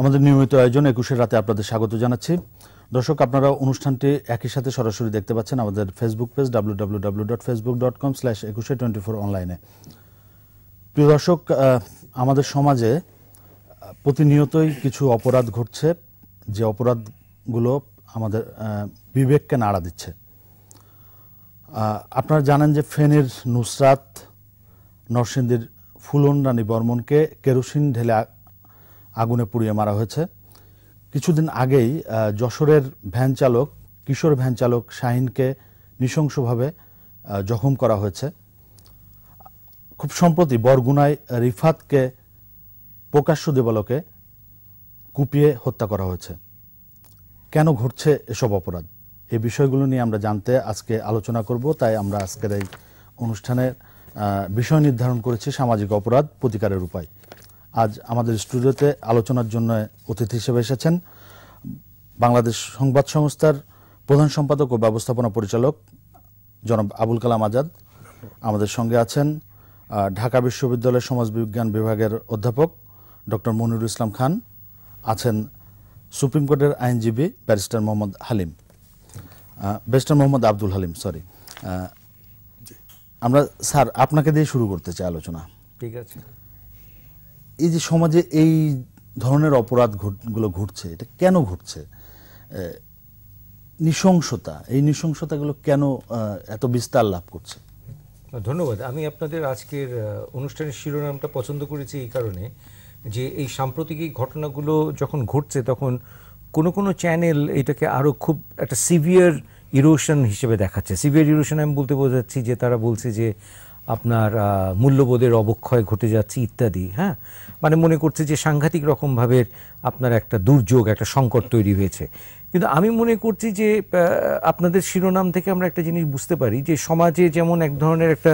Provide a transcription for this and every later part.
আমাদের নিয়মিত আয়োজন একুশের রাতে আপনাদের স্বাগত জানাচ্ছি দর্শক আপনারা অনুষ্ঠানটি একই সাথে সরাসরি দেখতে পাচ্ছেন আমাদের Facebook page W W W dot Facebook dot com slash Ekushey twenty four অনলাইনে প্রিয় দর্শক আমাদের সমাজে প্রতিনিয়তই কিছু অপরাধ ঘটছে যে অপরাধগুলো আমাদের বিবেককে নাড়া দিচ্ছে আপনারা জানেন যে ফেনের নুসরাত নরসিংদীর ফুলন রানী বর্মনকে কেরোসিন ঢেলে আগুনে পুড়িয়ে মারা হয়েছে কিছুদিন আগেই যশোরের ভ্যান চালক কিশোর ভ্যান চালক শাহিনকে নৃশংসভাবে জখম করা হয়েছে খুব সম্প্রতি বরগুনায় রিফাতকে প্রকাশ্য দেবালকে কুপিয়ে হত্যা করা হয়েছে কেন ঘটছে এসব অপরাধ এই বিষয়গুলো নিয়ে আমরা জানতে আজকে আলোচনা করব তাই আমরা আজকের এই অনুষ্ঠানের বিষয় নির্ধারণ করেছি সামাজিক অপরাধ প্রতিকারের উপায় আজ আমাদের স্টুডিওতে আলোচনার জন্য অতিথি হিসেবে এসেছেন বাংলাদেশ সংবাদ সংস্থার প্রধান সম্পাদক ও ব্যবস্থাপনা পরিচালক জনাব আবুল কালাম আজাদ আমাদের সঙ্গে আছেন ঢাকা বিশ্ববিদ্যালয়ের সমাজবিজ্ঞান বিভাগের অধ্যাপক ডক্টর মনিরুল ইসলাম খান আছেন সুপ্রিম কোর্টের আইনজীবী barrister Mohammad Halim barrister Mohammad Abdul Halim sorry আমরা স্যার আপনাকে দিয়ে শুরু করতে চাই আলোচনা ঠিক আছে এই যে সমাজে এই ধরনের অপরাধগুলো ঘটছে এটা কেন ঘটছে নৃশংসতা এই নৃশংসতাগুলো কেন এত বিস্তার লাভ করছে ধন্যবাদ আমি আপনাদের আজকের অনুষ্ঠানের শিরোনামটা পছন্দ করেছি এই কারণে যে এই সাম্প্রতিক এই ঘটনাগুলো যখন ঘটছে তখন কোনো কোনো চ্যানেল এটাকে আরও খুব একটা সিভিয়ার ইরোশন হিসেবে দেখাচ্ছে সিভিয়ার ইরোশন আমি বলতে বোঝাচ্ছি যে তারা বলছে যে আপনার মূল্যবোধের অবক্ষয় ঘটে যাচ্ছে ইত্যাদি হ্যাঁ মানে মনে করছে যে সাংঘাতিক রকমভাবে আপনার একটা দুর্যোগ একটা সংকট তৈরি হয়েছে কিন্তু আমি মনে করছি যে আপনাদের শিরোনাম থেকে আমরা একটা জিনিস বুঝতে পারি যে সমাজে যেমন এক ধরনের একটা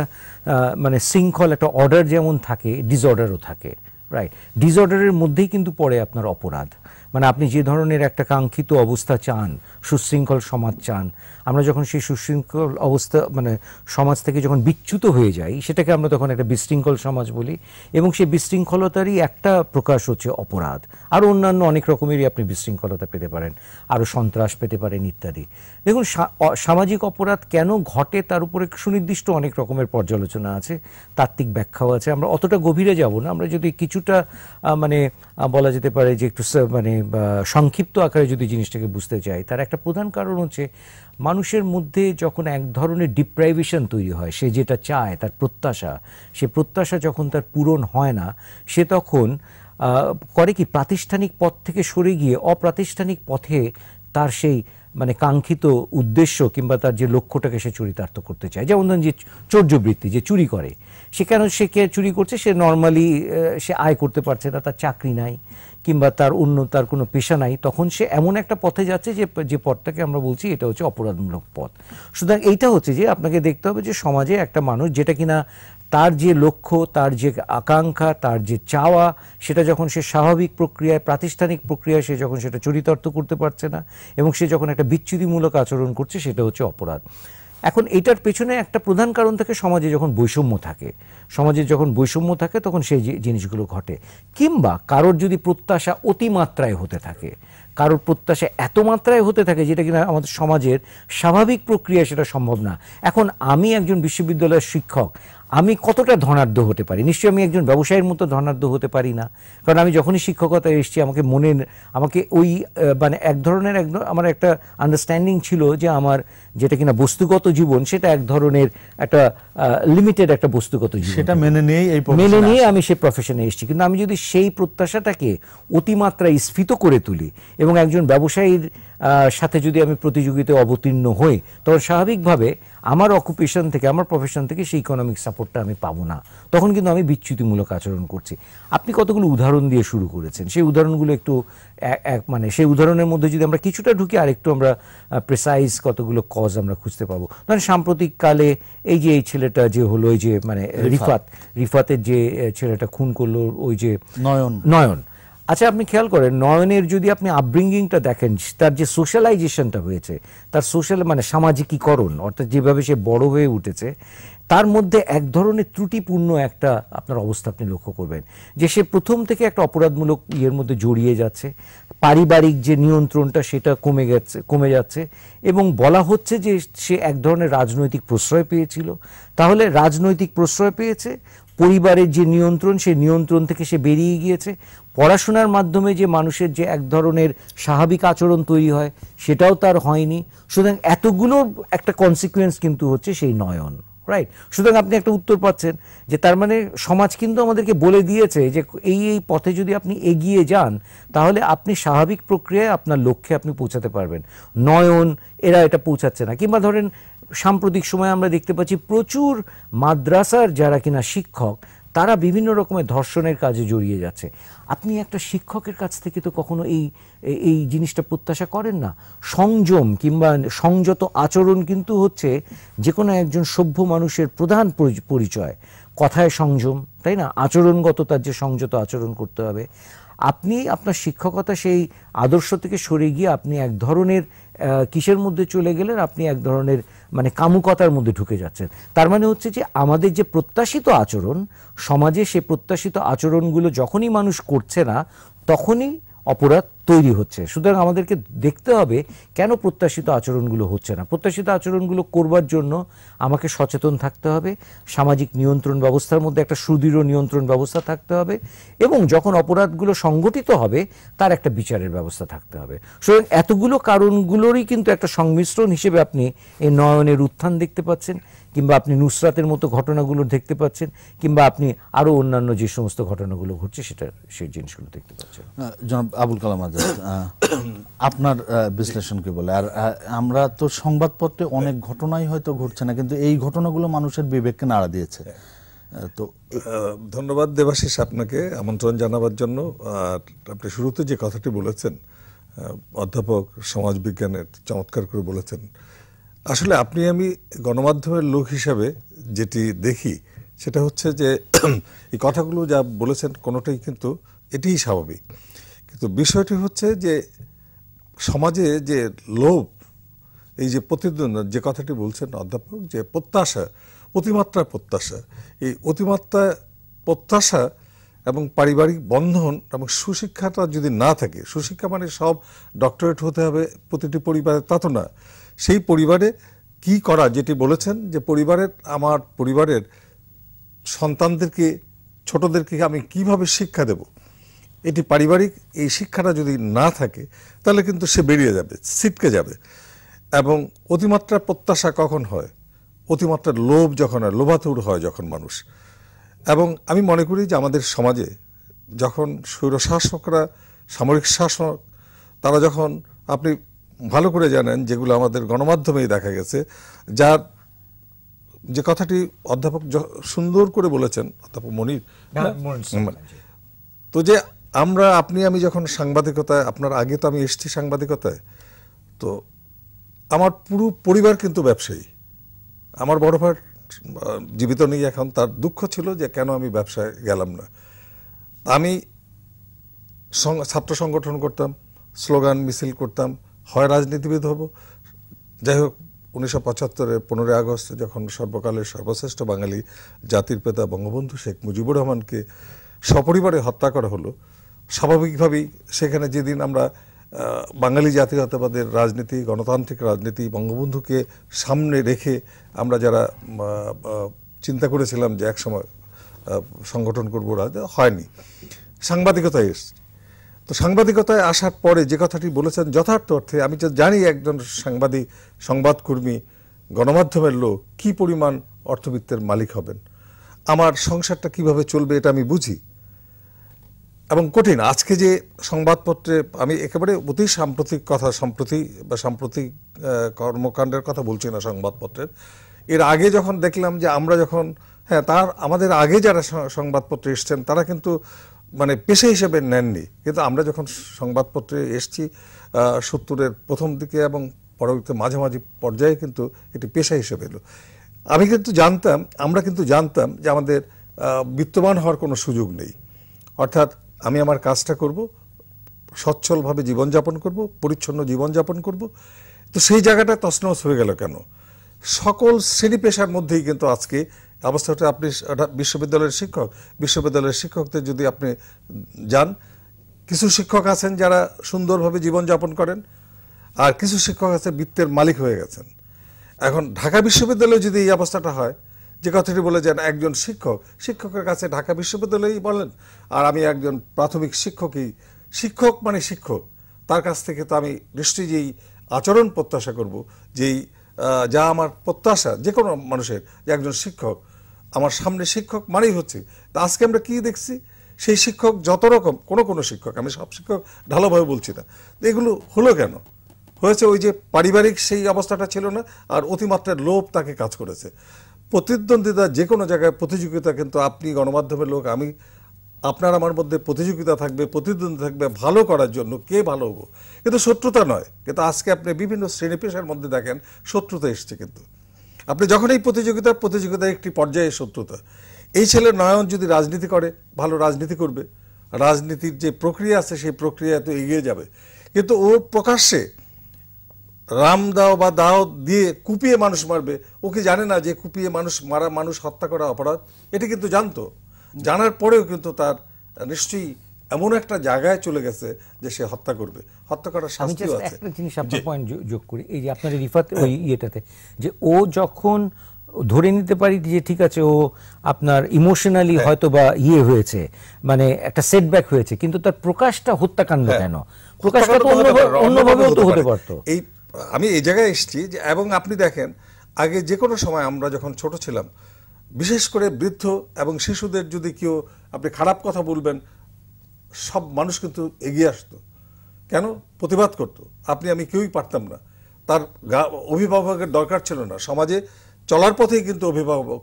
মানে শৃঙ্খল একটা অর্ডার যেমন থাকে ডিসঅর্ডারও থাকে রাইট ডিসঅর্ডারের মধ্যেই কিন্তু পড়ে আপনার অপরাধ মানে আপনি যে ধরনের একটা কাঙ্ক্ষিত অবস্থা চান সুশৃঙ্খল সমাজ চান আমরা যখন সেই সুশৃঙ্খল অবস্থা মানে সমাজ থেকে যখন বিচ্যুত হয়ে যাই সেটাকে আমরা তখন একটা বিশৃঙ্খল সমাজ বলি এবং সেই বিশৃঙ্খলতারই একটা প্রকাশ হচ্ছে অপরাধ আর অন্যান্য অনেক রকমেরই আপনি বিশৃঙ্খলতা পেতে পারেন আরও সন্ত্রাস পেতে পারেন ইত্যাদি দেখুন সামাজিক অপরাধ কেন ঘটে তার উপরে সুনির্দিষ্ট অনেক রকমের পর্যালোচনা আছে তাত্ত্বিক ব্যাখ্যাও আছে আমরা অতটা গভীরে যাব না আমরা যদি কিছুটা মানে বলা যেতে পারে যে একটু মানে সংক্ষিপ্ত আকারে যদি জিনিসটাকে বুঝতে চাই তার একটা প্রধান কারণ হচ্ছে মানুষের মধ্যে যখন এক ধরনের ডিপ্রাইভেশন তৈরি হয় সে যেটা চায় তার প্রত্যাশা সে প্রত্যাশা যখন তার পূরণ হয় না সে তখন করে কি প্রাতিষ্ঠানিক পথ থেকে সরে গিয়ে অপ্রাতিষ্ঠানিক পথে তার সেই মানে কাঙ্ক্ষিত উদ্দেশ্য কিংবা তার যে লক্ষ্যটাকে সে চরিতার্থ করতে চায় যেমন ধরেন যে চর্যবৃত্তি যে চুরি করে সে কেন সে কে চুরি করছে সে নর্মালি সে আয় করতে পারছে না তার চাকরি নাই কিংবা তার অন্য তার কোনো পেশা নাই তখন সে এমন একটা পথে যাচ্ছে যে যে পথটাকে আমরা বলছি এটা হচ্ছে অপরাধমূলক পথ সুতরাং এইটা হচ্ছে যে আপনাকে দেখতে হবে যে সমাজে একটা মানুষ যেটা কিনা তার যে লক্ষ্য তার যে আকাঙ্ক্ষা তার যে চাওয়া সেটা যখন সে স্বাভাবিক প্রক্রিয়ায় প্রাতিষ্ঠানিক প্রক্রিয়ায় সে যখন সেটা চরিতার্থ করতে পারছে না এবং সে যখন একটা বিচ্ছুতিমূলক আচরণ করছে সেটা হচ্ছে অপরাধ এখন এটার পেছনে একটা প্রধান কারণ থাকে সমাজে যখন বৈষম্য থাকে সমাজে যখন বৈষম্য থাকে তখন সেই জিনিসগুলো ঘটে কিংবা কারোর যদি প্রত্যাশা অতিমাত্রায় হতে থাকে কারোর প্রত্যাশা এত মাত্রায় হতে থাকে যেটা কিনা আমাদের সমাজের স্বাভাবিক প্রক্রিয়া সেটা সম্ভব না এখন আমি একজন বিশ্ববিদ্যালয়ের শিক্ষক আমি কতটা ধনাঢ্য হতে পারি নিশ্চয়ই আমি একজন ব্যবসায়ীর মতো ধনাঢ্য হতে পারি না কারণ আমি যখনই শিক্ষকতা এসেছি আমাকে মনের আমাকে ওই মানে এক ধরনের এক আমার একটা আন্ডারস্ট্যান্ডিং ছিল যে আমার যেটা কিনা বস্তুগত জীবন সেটা এক ধরনের একটা লিমিটেড একটা বস্তুগত জীবন সেটা মেনে নিয়ে এই মেনে নিয়ে আমি সেই প্রফেশনে এসেছি কিন্তু আমি যদি সেই প্রত্যাশাটাকে অতিমাত্রায় স্ফীত করে তুলি এবং একজন ব্যবসায়ীর সাথে যদি আমি প্রতিযোগিতায় অবতীর্ণ হই তখন স্বাভাবিকভাবে আমার অকুপেশন থেকে আমার প্রফেশন থেকে সেই ইকোনমিক সাপোর্টটা আমি পাবো না তখন কিন্তু আমি বিচ্যুতিমূলক আচরণ করছি আপনি কতগুলো উদাহরণ দিয়ে শুরু করেছেন সেই উদাহরণগুলো একটু এক মানে সেই উদাহরণের মধ্যে যদি আমরা কিছুটা ঢুকি আরেকটু আমরা প্রেসাইজ কতগুলো কজ আমরা খুঁজতে পাবো ধরেন সাম্প্রতিককালে এই যে এই ছেলেটা যে হলো ওই যে মানে রিফাত রিফাতের যে ছেলেটা খুন করলো ওই যে নয়ন নয়ন আচ্ছা আপনি খেয়াল করেন নয়নের যদি আপনি আপব্রিঙ্গিংটা দেখেন তার যে সোশ্যালাইজেশনটা হয়েছে তার সোশ্যাল মানে সামাজিকীকরণ অর্থাৎ যেভাবে সে বড় হয়ে উঠেছে তার মধ্যে এক ধরনের ত্রুটিপূর্ণ একটা আপনার অবস্থা আপনি লক্ষ্য করবেন যে সে প্রথম থেকে একটা অপরাধমূলক ইয়ের মধ্যে জড়িয়ে যাচ্ছে পারিবারিক যে নিয়ন্ত্রণটা সেটা কমে গেছে কমে যাচ্ছে এবং বলা হচ্ছে যে সে এক ধরনের রাজনৈতিক প্রশ্রয় পেয়েছিল তাহলে রাজনৈতিক প্রশ্রয় পেয়েছে পরিবারের যে নিয়ন্ত্রণ সেই নিয়ন্ত্রণ থেকে সে বেরিয়ে গিয়েছে পড়াশোনার মাধ্যমে যে মানুষের যে এক ধরনের স্বাভাবিক আচরণ তৈরি হয় সেটাও তার হয়নি সুতরাং এতগুলো একটা কনসিকুয়েন্স কিন্তু হচ্ছে সেই নয়ন রাইট সুতরাং আপনি একটা উত্তর পাচ্ছেন যে তার মানে সমাজ কিন্তু আমাদেরকে বলে দিয়েছে যে এই এই পথে যদি আপনি এগিয়ে যান তাহলে আপনি স্বাভাবিক প্রক্রিয়ায় আপনার লক্ষ্যে আপনি পৌঁছাতে পারবেন নয়ন এরা এটা পৌঁছাচ্ছে না কিংবা ধরেন সাম্প্রতিক সময়ে আমরা দেখতে পাচ্ছি প্রচুর মাদ্রাসার যারা কিনা শিক্ষক তারা বিভিন্ন রকমের ধর্ষণের কাজে জড়িয়ে যাচ্ছে আপনি একটা শিক্ষকের কাছ থেকে তো কখনো এই এই জিনিসটা প্রত্যাশা করেন না সংযম কিংবা সংযত আচরণ কিন্তু হচ্ছে যে কোনো একজন সভ্য মানুষের প্রধান পরিচয় কথায় সংযম তাই না আচরণগত তার যে সংযত আচরণ করতে হবে আপনি আপনার শিক্ষকতা সেই আদর্শ থেকে সরে গিয়ে আপনি এক ধরনের কিসের মধ্যে চলে গেলেন আপনি এক ধরনের মানে কামুকতার মধ্যে ঢুকে যাচ্ছেন তার মানে হচ্ছে যে আমাদের যে প্রত্যাশিত আচরণ সমাজে সে প্রত্যাশিত আচরণগুলো যখনই মানুষ করছে না তখনই অপরাধ তৈরি হচ্ছে সুতরাং আমাদেরকে দেখতে হবে কেন প্রত্যাশিত আচরণগুলো হচ্ছে না প্রত্যাশিত আচরণগুলো করবার জন্য আমাকে সচেতন থাকতে হবে সামাজিক নিয়ন্ত্রণ ব্যবস্থার মধ্যে একটা সুদৃঢ় নিয়ন্ত্রণ ব্যবস্থা থাকতে হবে এবং যখন অপরাধগুলো সংগঠিত হবে তার একটা বিচারের ব্যবস্থা থাকতে হবে সুতরাং এতগুলো কারণগুলোরই কিন্তু একটা সংমিশ্রণ হিসেবে আপনি এই নয়নের উত্থান দেখতে পাচ্ছেন কিংবা আপনি নুসরাতের মতো ঘটনাগুলো দেখতে পাচ্ছেন কিংবা আপনি আরও অন্যান্য যে সমস্ত ঘটনাগুলো ঘটছে সেটা সেই জিনিসগুলো দেখতে পাচ্ছেন আবুল কালাম আজ আপনার বিশ্লেষণ কি বলে আর আমরা তো সংবাদপত্রে অনেক হ্যাঁ। ঘটনাই হয়তো ঘটছে না কিন্তু এই ঘটনাগুলো মানুষের বিবেককে নাড়া দিয়েছে হ্যাঁ। তো ধন্যবাদ দেবাশিস আপনাকে আমন্ত্রণ জানাবার জন্য আর আপনি শুরুতে যে কথাটি বলেছেন অধ্যাপক সমাজবিজ্ঞানের চমৎকার করে বলেছেন আসলে আপনি আমি গণমাধ্যমের লোক হিসাবে যেটি দেখি সেটা হচ্ছে যে এই কথাগুলো যা বলেছেন কোনোটাই কিন্তু এটিই স্বাভাবিক তো বিষয়টি হচ্ছে যে সমাজে যে লোভ এই যে প্রতিদ্বন্দ্ব যে কথাটি বলছেন অধ্যাপক যে প্রত্যাশা অতিমাত্রা প্রত্যাশা এই অতিমাত্রা প্রত্যাশা এবং পারিবারিক বন্ধন এবং সুশিক্ষাটা যদি না থাকে সুশিক্ষা মানে সব ডক্টরেট হতে হবে প্রতিটি পরিবারে তা তো না সেই পরিবারে কি করা যেটি বলেছেন যে পরিবারের আমার পরিবারের সন্তানদেরকে ছোটদেরকে আমি কিভাবে শিক্ষা দেবো এটি পারিবারিক এই শিক্ষাটা যদি না থাকে তাহলে কিন্তু সে বেরিয়ে যাবে ছিটকে যাবে এবং অতিমাত্রা প্রত্যাশা কখন হয় অতিমাত্রার লোভ যখন হয় লোভাতুর হয় যখন মানুষ এবং আমি মনে করি যে আমাদের সমাজে যখন স্বৈরশাসকরা সামরিক শাসক তারা যখন আপনি ভালো করে জানেন যেগুলো আমাদের গণমাধ্যমেই দেখা গেছে যার যে কথাটি অধ্যাপক সুন্দর করে বলেছেন অধ্যাপক মনির তো যে আমরা আপনি আমি যখন সাংবাদিকতায় আপনার আগে তো আমি এসেছি সাংবাদিকতায় তো আমার পুরো পরিবার কিন্তু ব্যবসায়ী আমার বড় ভাই জীবিত নেই এখন তার দুঃখ ছিল যে কেন আমি ব্যবসায় গেলাম না আমি ছাত্র সংগঠন করতাম স্লোগান মিছিল করতাম হয় রাজনীতিবিদ হব যাই হোক উনিশশো পঁচাত্তরে পনেরোই আগস্ট যখন সর্বকালের সর্বশ্রেষ্ঠ বাঙালি জাতির পেতা বঙ্গবন্ধু শেখ মুজিবুর রহমানকে সপরিবারে হত্যা করা হলো স্বাভাবিকভাবেই সেখানে যেদিন আমরা বাঙালি জাতীয়তাবাদের রাজনীতি গণতান্ত্রিক রাজনীতি বঙ্গবন্ধুকে সামনে রেখে আমরা যারা চিন্তা করেছিলাম যে একসময় সংগঠন করবো হয়নি সাংবাদিকতায় এসছে তো সাংবাদিকতায় আসার পরে যে কথাটি বলেছেন যথার্থ অর্থে আমি যা জানি একজন সাংবাদিক সংবাদকর্মী গণমাধ্যমের লোক কি পরিমাণ অর্থবিত্তের মালিক হবেন আমার সংসারটা কিভাবে চলবে এটা আমি বুঝি এবং কঠিন আজকে যে সংবাদপত্রে আমি একেবারে অতি সাম্প্রতিক কথা সম্প্রতি বা সাম্প্রতিক কর্মকাণ্ডের কথা বলছি না সংবাদপত্রের এর আগে যখন দেখলাম যে আমরা যখন হ্যাঁ তার আমাদের আগে যারা সংবাদপত্রে এসছেন তারা কিন্তু মানে পেশা হিসেবে নেননি কিন্তু আমরা যখন সংবাদপত্রে এসছি সত্তরের প্রথম দিকে এবং পরবর্তী মাঝামাঝি পর্যায়ে কিন্তু এটি পেশা হিসেবে এলো আমি কিন্তু জানতাম আমরা কিন্তু জানতাম যে আমাদের বিত্তবান হওয়ার কোনো সুযোগ নেই অর্থাৎ আমি আমার কাজটা করব সচ্ছলভাবে জীবনযাপন করব পরিচ্ছন্ন জীবনযাপন করব তো সেই জায়গাটা তসনস হয়ে গেল কেন সকল শ্রেণী পেশার মধ্যেই কিন্তু আজকে অবস্থাটা আপনি বিশ্ববিদ্যালয়ের শিক্ষক বিশ্ববিদ্যালয়ের শিক্ষকদের যদি আপনি যান কিছু শিক্ষক আছেন যারা সুন্দরভাবে জীবনযাপন করেন আর কিছু শিক্ষক আছে বৃত্তের মালিক হয়ে গেছেন এখন ঢাকা বিশ্ববিদ্যালয়ে যদি এই অবস্থাটা হয় যে কথাটি বলে যান একজন শিক্ষক শিক্ষকের কাছে ঢাকা বিশ্ববিদ্যালয়েই বলেন আর আমি একজন প্রাথমিক শিক্ষকই শিক্ষক মানে শিক্ষক তার কাছ থেকে তো আমি নিশ্চয়ই যেই আচরণ প্রত্যাশা করব যেই যা আমার প্রত্যাশা যে কোনো মানুষের যে একজন শিক্ষক আমার সামনে শিক্ষক মানেই হচ্ছে তা আজকে আমরা কি দেখছি সেই শিক্ষক যত রকম কোনো কোনো শিক্ষক আমি সব শিক্ষক ঢালোভাবে বলছি না এগুলো হলো কেন হয়েছে ওই যে পারিবারিক সেই অবস্থাটা ছিল না আর অতিমাত্রার লোভ তাকে কাজ করেছে প্রতিদ্বন্দ্বিতা যে কোনো জায়গায় প্রতিযোগিতা কিন্তু আপনি গণমাধ্যমের লোক আমি আপনার আমার মধ্যে প্রতিযোগিতা থাকবে প্রতিদ্বন্দ্বিতা থাকবে ভালো করার জন্য কে ভালো হবো কিন্তু শত্রুতা নয় কিন্তু আজকে আপনি বিভিন্ন শ্রেণী পেশার মধ্যে দেখেন শত্রুতা এসছে কিন্তু আপনি যখন এই প্রতিযোগিতা প্রতিযোগিতার একটি পর্যায়ে শত্রুতা এই ছেলে নয়ন যদি রাজনীতি করে ভালো রাজনীতি করবে রাজনীতির যে প্রক্রিয়া আছে সেই প্রক্রিয়া তো এগিয়ে যাবে কিন্তু ও প্রকাশ্যে রাম দাও বা দাও দিয়ে কুপিয়ে মানুষ মারবে ও কি জানে না যে কুপিয়ে মানুষ মারা মানুষ হত্যা করা অপরাধ এটা কিন্তু জানতো জানার পরেও কিন্তু তার নিশ্চয়ই এমন একটা জায়গায় চলে গেছে যে সে হত্যা করবে হত্যা করার শাস্তি আছে একটা জিনিস আপনার পয়েন্ট যোগ করি এই যে আপনার রিফাত ওই ইয়েটাতে যে ও যখন ধরে নিতে পারি যে ঠিক আছে ও আপনার ইমোশনালি হ্যাঁ। হয়তো বা ইয়ে হয়েছে মানে একটা সেটব্যাক হয়েছে কিন্তু তার প্রকাশটা হত্যাকাণ্ড হ্যাঁ। কেন প্রকাশটা তো অন্যভাবেও তো হতে পারতো এই আমি এই জায়গায় এসেছি যে এবং আপনি দেখেন আগে যে কোনো সময় আমরা যখন ছোট ছিলাম বিশেষ করে বৃদ্ধ এবং শিশুদের যদি কেউ আপনি খারাপ কথা বলবেন সব মানুষ কিন্তু এগিয়ে আসতো কেন প্রতিবাদ করত আপনি আমি কেউই পারতাম না তার অভিভাবকের দরকার ছিল না সমাজে চলার পথেই কিন্তু অভিভাবক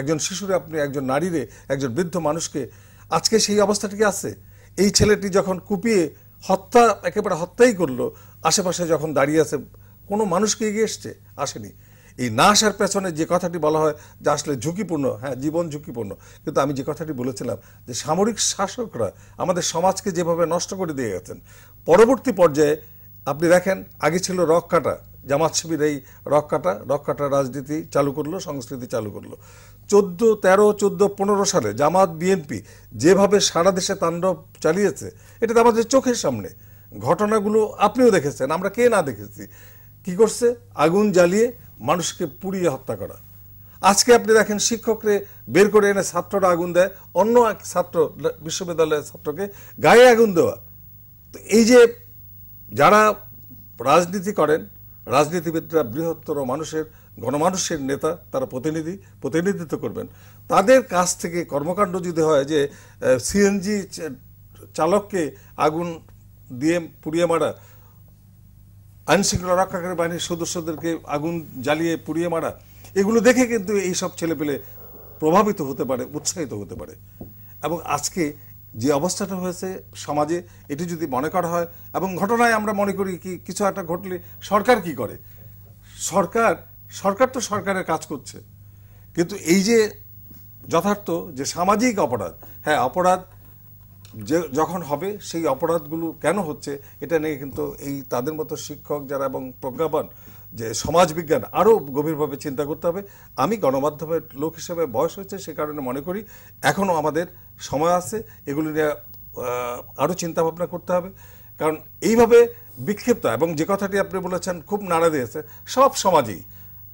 একজন শিশুরে আপনি একজন নারীরে একজন বৃদ্ধ মানুষকে আজকে সেই অবস্থাটিকে আছে এই ছেলেটি যখন কুপিয়ে হত্যা একেবারে হত্যাই করলো আশেপাশে যখন দাঁড়িয়ে আছে কোনো মানুষকে এগিয়ে এসছে আসেনি এই না আসার পেছনে যে কথাটি বলা হয় যে আসলে ঝুঁকিপূর্ণ হ্যাঁ জীবন ঝুঁকিপূর্ণ কিন্তু আমি যে কথাটি বলেছিলাম যে সামরিক শাসকরা আমাদের সমাজকে যেভাবে নষ্ট করে দিয়ে গেছেন পরবর্তী পর্যায়ে আপনি দেখেন আগে ছিল রক কাটা জামাত শিবির এই রক কাটা রক কাটা রাজনীতি চালু করলো সংস্কৃতি চালু করলো চোদ্দ তেরো চোদ্দ পনেরো সালে জামাত বিএনপি যেভাবে সারা দেশে তাণ্ডব চালিয়েছে এটা তো আমাদের চোখের সামনে ঘটনাগুলো আপনিও দেখেছেন আমরা কে না দেখেছি কি করছে আগুন জ্বালিয়ে মানুষকে পুড়িয়ে হত্যা করা আজকে আপনি দেখেন শিক্ষকরে বের করে এনে ছাত্ররা আগুন দেয় অন্য এক ছাত্র বিশ্ববিদ্যালয়ের ছাত্রকে গায়ে আগুন দেওয়া তো এই যে যারা রাজনীতি করেন রাজনীতিবিদরা বৃহত্তর মানুষের গণমানুষের নেতা তারা প্রতিনিধি প্রতিনিধিত্ব করবেন তাদের কাছ থেকে কর্মকাণ্ড যদি হয় যে সিএনজি চালককে আগুন দিয়ে পুড়িয়ে মারা আইনশৃঙ্খলা রক্ষাকারী বাহিনীর সদস্যদেরকে আগুন জ্বালিয়ে পুড়িয়ে মারা এগুলো দেখে কিন্তু এই সব ছেলেপেলে প্রভাবিত হতে পারে উৎসাহিত হতে পারে এবং আজকে যে অবস্থাটা হয়েছে সমাজে এটি যদি মনে করা হয় এবং ঘটনায় আমরা মনে করি কি কিছু একটা ঘটলে সরকার কি করে সরকার সরকার তো সরকারের কাজ করছে কিন্তু এই যে যথার্থ যে সামাজিক অপরাধ হ্যাঁ অপরাধ যে যখন হবে সেই অপরাধগুলো কেন হচ্ছে এটা নিয়ে কিন্তু এই তাদের মতো শিক্ষক যারা এবং প্রজ্ঞাবান যে সমাজবিজ্ঞান আরও গভীরভাবে চিন্তা করতে হবে আমি গণমাধ্যমের লোক হিসেবে বয়স হয়েছে সে কারণে মনে করি এখনও আমাদের সময় আছে এগুলি নিয়ে আরও চিন্তাভাবনা করতে হবে কারণ এইভাবে বিক্ষিপ্ত এবং যে কথাটি আপনি বলেছেন খুব নাড়া দিয়েছে সব সমাজেই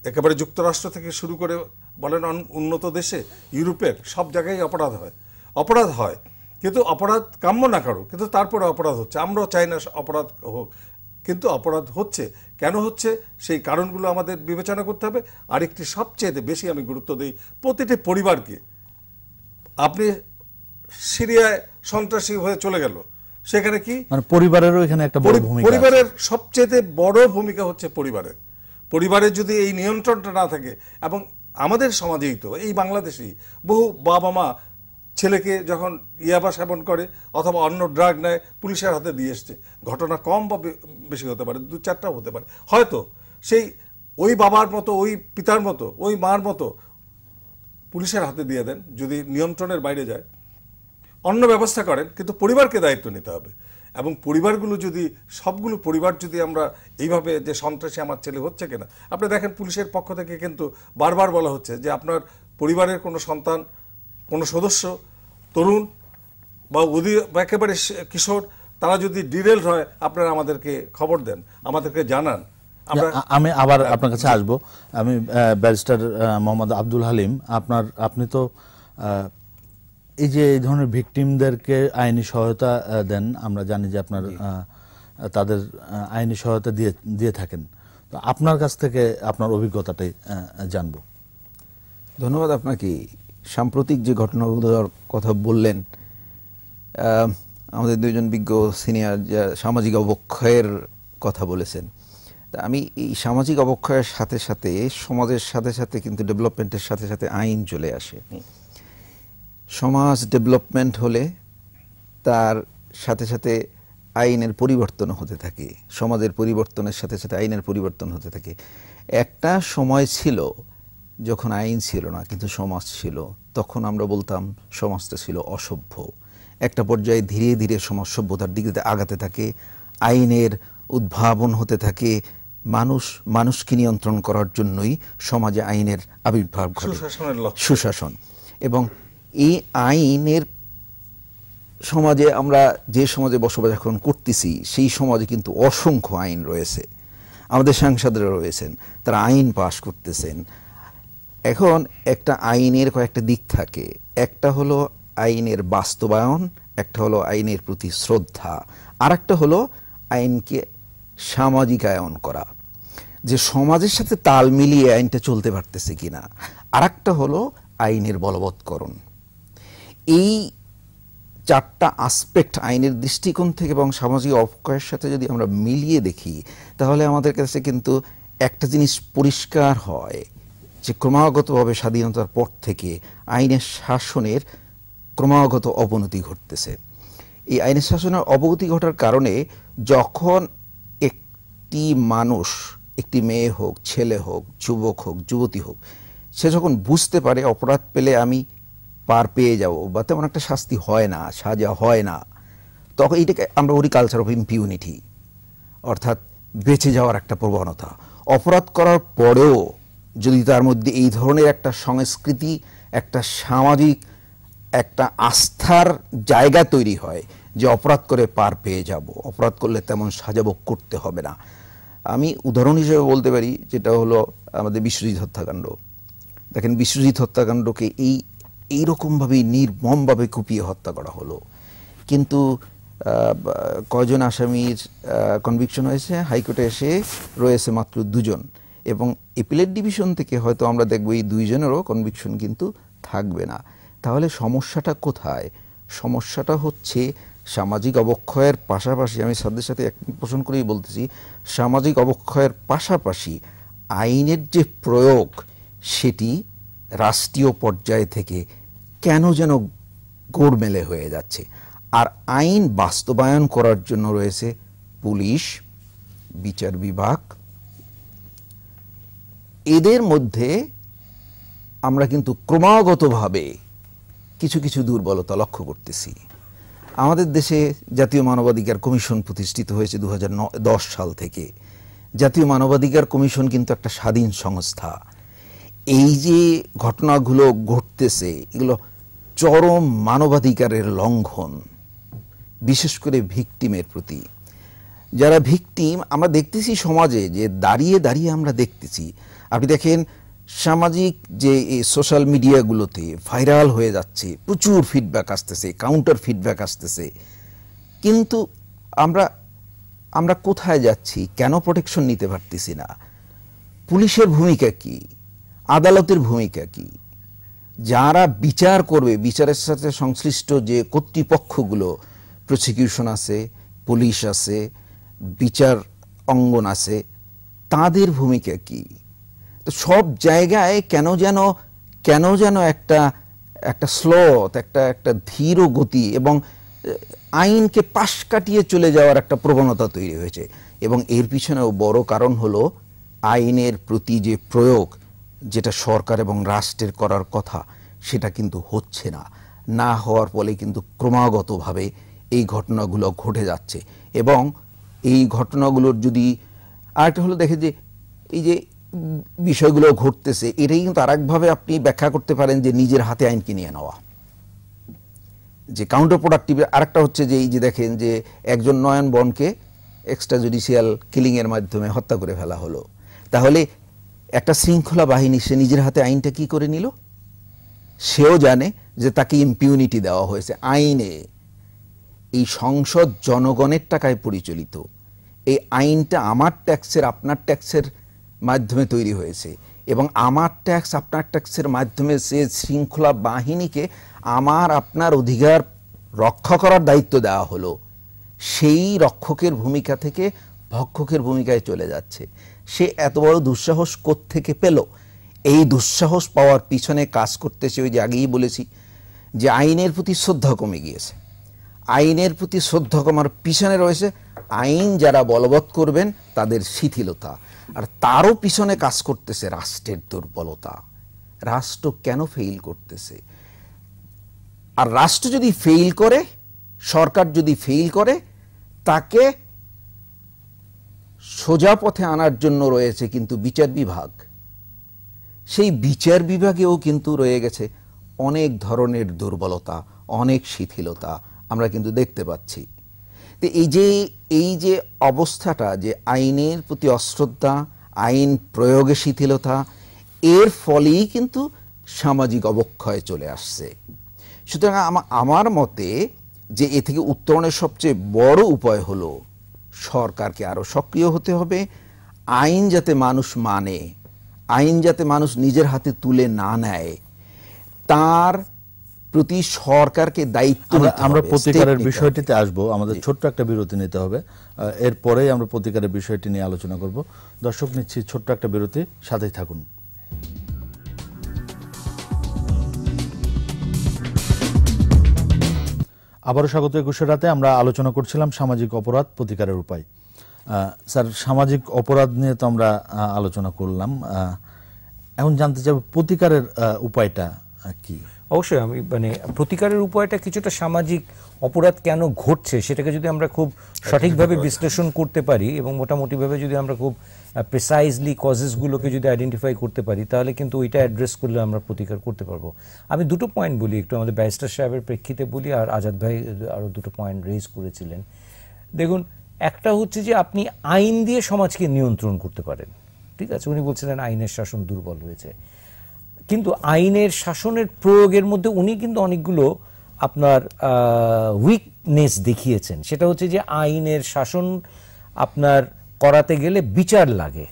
একেবারে যুক্তরাষ্ট্র থেকে শুরু করে বলেন উন্নত দেশে ইউরোপের সব জায়গায় অপরাধ হয় অপরাধ হয় কিন্তু অপরাধ কাম্য না কারো কিন্তু তারপরে অপরাধ হচ্ছে আমরাও চাই না অপরাধ হোক কিন্তু অপরাধ হচ্ছে কেন হচ্ছে সেই কারণগুলো আমাদের বিবেচনা করতে হবে আরেকটি সবচেয়ে বেশি আমি গুরুত্ব দিই প্রতিটি পরিবারকে আপনি সিরিয়ায় সন্ত্রাসী হয়ে চলে গেল সেখানে কি মানে পরিবারেরও এখানে একটা বড় ভূমিকা পরিবারের সবচেয়ে বড় ভূমিকা হচ্ছে পরিবারের পরিবারের যদি এই নিয়ন্ত্রণটা না থাকে এবং আমাদের সমাজেই তো এই বাংলাদেশেই বহু বাবা মা ছেলেকে যখন ইয়াবা সেবন করে অথবা অন্য ড্রাগ নেয় পুলিশের হাতে দিয়ে এসছে ঘটনা কম বা বেশি হতে পারে দু চারটাও হতে পারে হয়তো সেই ওই বাবার মতো ওই পিতার মতো ওই মার মতো পুলিশের হাতে দিয়ে দেন যদি নিয়ন্ত্রণের বাইরে যায় অন্য ব্যবস্থা করেন কিন্তু পরিবারকে দায়িত্ব নিতে হবে এবং পরিবারগুলো যদি সবগুলো পরিবার যদি আমরা এইভাবে যে সন্ত্রাসী আমার ছেলে হচ্ছে কিনা আপনি দেখেন পুলিশের পক্ষ থেকে কিন্তু বারবার বলা হচ্ছে যে আপনার পরিবারের কোনো সন্তান কোনো সদস্য তরুণ বা অধি একেবারে কিশোর তারা যদি ডিরেল হয় আপনারা আমাদেরকে খবর দেন আমাদেরকে জানান আমি আবার আপনার কাছে আসব আমি ব্যারিস্টার মোহাম্মদ আব্দুল হালিম আপনার আপনি তো এই যে এই ধরনের ভিকটিমদেরকে আইনি সহায়তা দেন আমরা জানি যে আপনার তাদের আইনি সহায়তা দিয়ে দিয়ে থাকেন তো আপনার কাছ থেকে আপনার অভিজ্ঞতাটাই জানব ধন্যবাদ আপনাকে সাম্প্রতিক যে ঘটনাগুলোর কথা বললেন আমাদের দুজন বিজ্ঞ সিনিয়র সামাজিক অবক্ষয়ের কথা বলেছেন তা আমি এই সামাজিক অবক্ষয়ের সাথে সাথে সমাজের সাথে সাথে কিন্তু ডেভেলপমেন্টের সাথে সাথে আইন চলে আসে সমাজ ডেভেলপমেন্ট হলে তার সাথে সাথে আইনের পরিবর্তন হতে থাকে সমাজের পরিবর্তনের সাথে সাথে আইনের পরিবর্তন হতে থাকে একটা সময় ছিল যখন আইন ছিল না কিন্তু সমাজ ছিল তখন আমরা বলতাম সমাজটা ছিল অসভ্য একটা পর্যায়ে ধীরে ধীরে সমাজ সভ্যতার দিকে আগাতে থাকে আইনের উদ্ভাবন হতে থাকে মানুষ মানুষকে নিয়ন্ত্রণ করার জন্যই সমাজে আইনের আবির্ভাব ঘটে সুশাসন এবং এই আইনের সমাজে আমরা যে সমাজে বসবাস এখন করতেছি সেই সমাজে কিন্তু অসংখ্য আইন রয়েছে আমাদের সাংসদরা রয়েছেন তারা আইন পাশ করতেছেন এখন একটা আইনের কয়েকটা দিক থাকে একটা হলো আইনের বাস্তবায়ন একটা হলো আইনের প্রতি শ্রদ্ধা আর একটা হলো আইনকে সামাজিকায়ন করা যে সমাজের সাথে তাল মিলিয়ে আইনটা চলতে পারতেছে কিনা আর একটা হলো আইনের বলবৎকরণ এই চারটা আসপেক্ট আইনের দৃষ্টিকোণ থেকে এবং সামাজিক অবক্ষয়ের সাথে যদি আমরা মিলিয়ে দেখি তাহলে আমাদের কাছে কিন্তু একটা জিনিস পরিষ্কার হয় যে ক্রমাগতভাবে স্বাধীনতার পর থেকে আইনের শাসনের ক্রমাগত অবনতি ঘটতেছে এই আইনের শাসনের অবনতি ঘটার কারণে যখন একটি মানুষ একটি মেয়ে হোক ছেলে হোক যুবক হোক যুবতী হোক সে যখন বুঝতে পারে অপরাধ পেলে আমি পার পেয়ে যাব বা তেমন একটা শাস্তি হয় না সাজা হয় না তখন এইটাকে আমরা বলি কালচার অফ ইম্পিউনিটি অর্থাৎ বেঁচে যাওয়ার একটা প্রবণতা অপরাধ করার পরেও যদি তার মধ্যে এই ধরনের একটা সংস্কৃতি একটা সামাজিক একটা আস্থার জায়গা তৈরি হয় যে অপরাধ করে পার পেয়ে যাব অপরাধ করলে তেমন সাজাবো করতে হবে না আমি উদাহরণ হিসেবে বলতে পারি যেটা হলো আমাদের বিশ্বজিৎ হত্যাকাণ্ড দেখেন বিশ্বজিৎ হত্যাকাণ্ডকে এই এইরকমভাবেই নির্মমভাবে কুপিয়ে হত্যা করা হলো কিন্তু কয়জন আসামির কনভিকশন হয়েছে হাইকোর্টে এসে রয়েছে মাত্র দুজন এবং এপিলেট ডিভিশন থেকে হয়তো আমরা দেখব এই দুইজনেরও কনভিকশন কিন্তু থাকবে না তাহলে সমস্যাটা কোথায় সমস্যাটা হচ্ছে সামাজিক অবক্ষয়ের পাশাপাশি আমি সাদের সাথে এক পোষণ করেই বলতেছি সামাজিক অবক্ষয়ের পাশাপাশি আইনের যে প্রয়োগ সেটি রাষ্ট্রীয় পর্যায় থেকে কেন যেন গোড়মেলে হয়ে যাচ্ছে আর আইন বাস্তবায়ন করার জন্য রয়েছে পুলিশ বিচার বিভাগ এদের মধ্যে আমরা কিন্তু ক্রমাগতভাবে কিছু কিছু দুর্বলতা লক্ষ্য করতেছি আমাদের দেশে জাতীয় মানবাধিকার কমিশন প্রতিষ্ঠিত হয়েছে দু সাল থেকে জাতীয় মানবাধিকার কমিশন কিন্তু একটা স্বাধীন সংস্থা এই যে ঘটনাগুলো ঘটতেছে এগুলো চরম মানবাধিকারের লঙ্ঘন বিশেষ করে ভিকটিমের প্রতি যারা ভিকটিম আমরা দেখতেছি সমাজে যে দাঁড়িয়ে দাঁড়িয়ে আমরা দেখতেছি আপনি দেখেন সামাজিক যে সোশ্যাল মিডিয়াগুলোতে ভাইরাল হয়ে যাচ্ছে প্রচুর ফিডব্যাক আসতেছে কাউন্টার ফিডব্যাক আসতেছে কিন্তু আমরা আমরা কোথায় যাচ্ছি কেন প্রোটেকশন নিতে পারতেছি না পুলিশের ভূমিকা কি আদালতের ভূমিকা কি যারা বিচার করবে বিচারের সাথে সংশ্লিষ্ট যে কর্তৃপক্ষগুলো প্রসিকিউশন আছে পুলিশ আছে বিচার অঙ্গন আছে তাদের ভূমিকা কী সব জায়গায় কেন যেন কেন যেন একটা একটা স্লোথ একটা একটা ধীর গতি এবং আইনকে পাশ কাটিয়ে চলে যাওয়ার একটা প্রবণতা তৈরি হয়েছে এবং এর পিছনেও বড় কারণ হলো আইনের প্রতি যে প্রয়োগ যেটা সরকার এবং রাষ্ট্রের করার কথা সেটা কিন্তু হচ্ছে না না হওয়ার ফলে কিন্তু ক্রমাগতভাবে এই ঘটনাগুলো ঘটে যাচ্ছে এবং এই ঘটনাগুলোর যদি আরেকটা হলো দেখে যে এই যে বিষয়গুলো ঘটতেছে এটাই কিন্তু আরেকভাবে আপনি ব্যাখ্যা করতে পারেন যে নিজের হাতে আইন কিনিয়ে নেওয়া যে কাউন্টার প্রোডাক্টিভ আরেকটা হচ্ছে যে এই যে দেখেন যে একজন নয়ন বনকে এক্সট্রা জুডিশিয়াল কিলিংয়ের মাধ্যমে হত্যা করে ফেলা হলো তাহলে একটা শৃঙ্খলা বাহিনী সে নিজের হাতে আইনটা কি করে নিল সেও জানে যে তাকে ইম্পিউনিটি দেওয়া হয়েছে আইনে এই সংসদ জনগণের টাকায় পরিচালিত এই আইনটা আমার ট্যাক্সের আপনার ট্যাক্সের মাধ্যমে তৈরি হয়েছে এবং আমার ট্যাক্স আপনার ট্যাক্সের মাধ্যমে সে শৃঙ্খলা বাহিনীকে আমার আপনার অধিকার রক্ষা করার দায়িত্ব দেওয়া হলো সেই রক্ষকের ভূমিকা থেকে ভক্ষকের ভূমিকায় চলে যাচ্ছে সে এত বড় দুঃসাহস থেকে পেল এই দুঃসাহস পাওয়ার পিছনে কাজ করতেছে ওই যে আগেই বলেছি যে আইনের প্রতি শ্রদ্ধা কমে গিয়েছে আইনের প্রতি শ্রদ্ধা কমার পিছনে রয়েছে আইন যারা বলবৎ করবেন তাদের শিথিলতা আর তারও পিছনে কাজ করতেছে রাষ্ট্রের দুর্বলতা রাষ্ট্র কেন ফেইল করতেছে আর রাষ্ট্র যদি ফেইল করে সরকার যদি ফেইল করে তাকে সোজা পথে আনার জন্য রয়েছে কিন্তু বিচার বিভাগ সেই বিচার বিভাগেও কিন্তু রয়ে গেছে অনেক ধরনের দুর্বলতা অনেক শিথিলতা আমরা কিন্তু দেখতে পাচ্ছি তো এই যে এই যে অবস্থাটা যে আইনের প্রতি অশ্রদ্ধা আইন প্রয়োগে শিথিলতা এর ফলেই কিন্তু সামাজিক অবক্ষয় চলে আসছে সুতরাং আমার মতে যে এ থেকে উত্তরণের সবচেয়ে বড় উপায় হল সরকারকে আরও সক্রিয় হতে হবে আইন যাতে মানুষ মানে আইন যাতে মানুষ নিজের হাতে তুলে না নেয় তার প্রতি সরকারকে দায়িত্ব আমরা প্রতিকারের বিষয়টিতে আসব আমাদের ছোট্ট একটা বিরতি নিতে হবে এরপরে আমরা প্রতিকারের বিষয়টি নিয়ে আলোচনা করব দর্শক নিচ্ছি ছোট্ট একটা বিরতি সাথেই থাকুন আবারও স্বাগত একুশের রাতে আমরা আলোচনা করছিলাম সামাজিক অপরাধ প্রতিকারের উপায় স্যার সামাজিক অপরাধ নিয়ে তো আমরা আলোচনা করলাম এখন জানতে চাই প্রতিকারের উপায়টা কি অবশ্যই আমি মানে প্রতিকারের উপায়টা কিছুটা সামাজিক অপরাধ কেন ঘটছে সেটাকে যদি আমরা খুব সঠিকভাবে বিশ্লেষণ করতে পারি এবং মোটামুটিভাবে যদি আমরা খুব প্রিসাইজলি কজেসগুলোকে যদি আইডেন্টিফাই করতে পারি তাহলে কিন্তু ওইটা অ্যাড্রেস করলে আমরা প্রতিকার করতে পারবো আমি দুটো পয়েন্ট বলি একটু আমাদের ব্যারিস্টার সাহেবের প্রেক্ষিতে বলি আর আজাদ ভাই আরও দুটো পয়েন্ট রেজ করেছিলেন দেখুন একটা হচ্ছে যে আপনি আইন দিয়ে সমাজকে নিয়ন্ত্রণ করতে পারেন ঠিক আছে উনি বলছিলেন আইনের শাসন দুর্বল হয়েছে কিন্তু আইনের শাসনের প্রয়োগের মধ্যে উনি কিন্তু অনেকগুলো আপনার উইকনেস দেখিয়েছেন সেটা হচ্ছে যে আইনের শাসন আপনার করাতে গেলে বিচার লাগে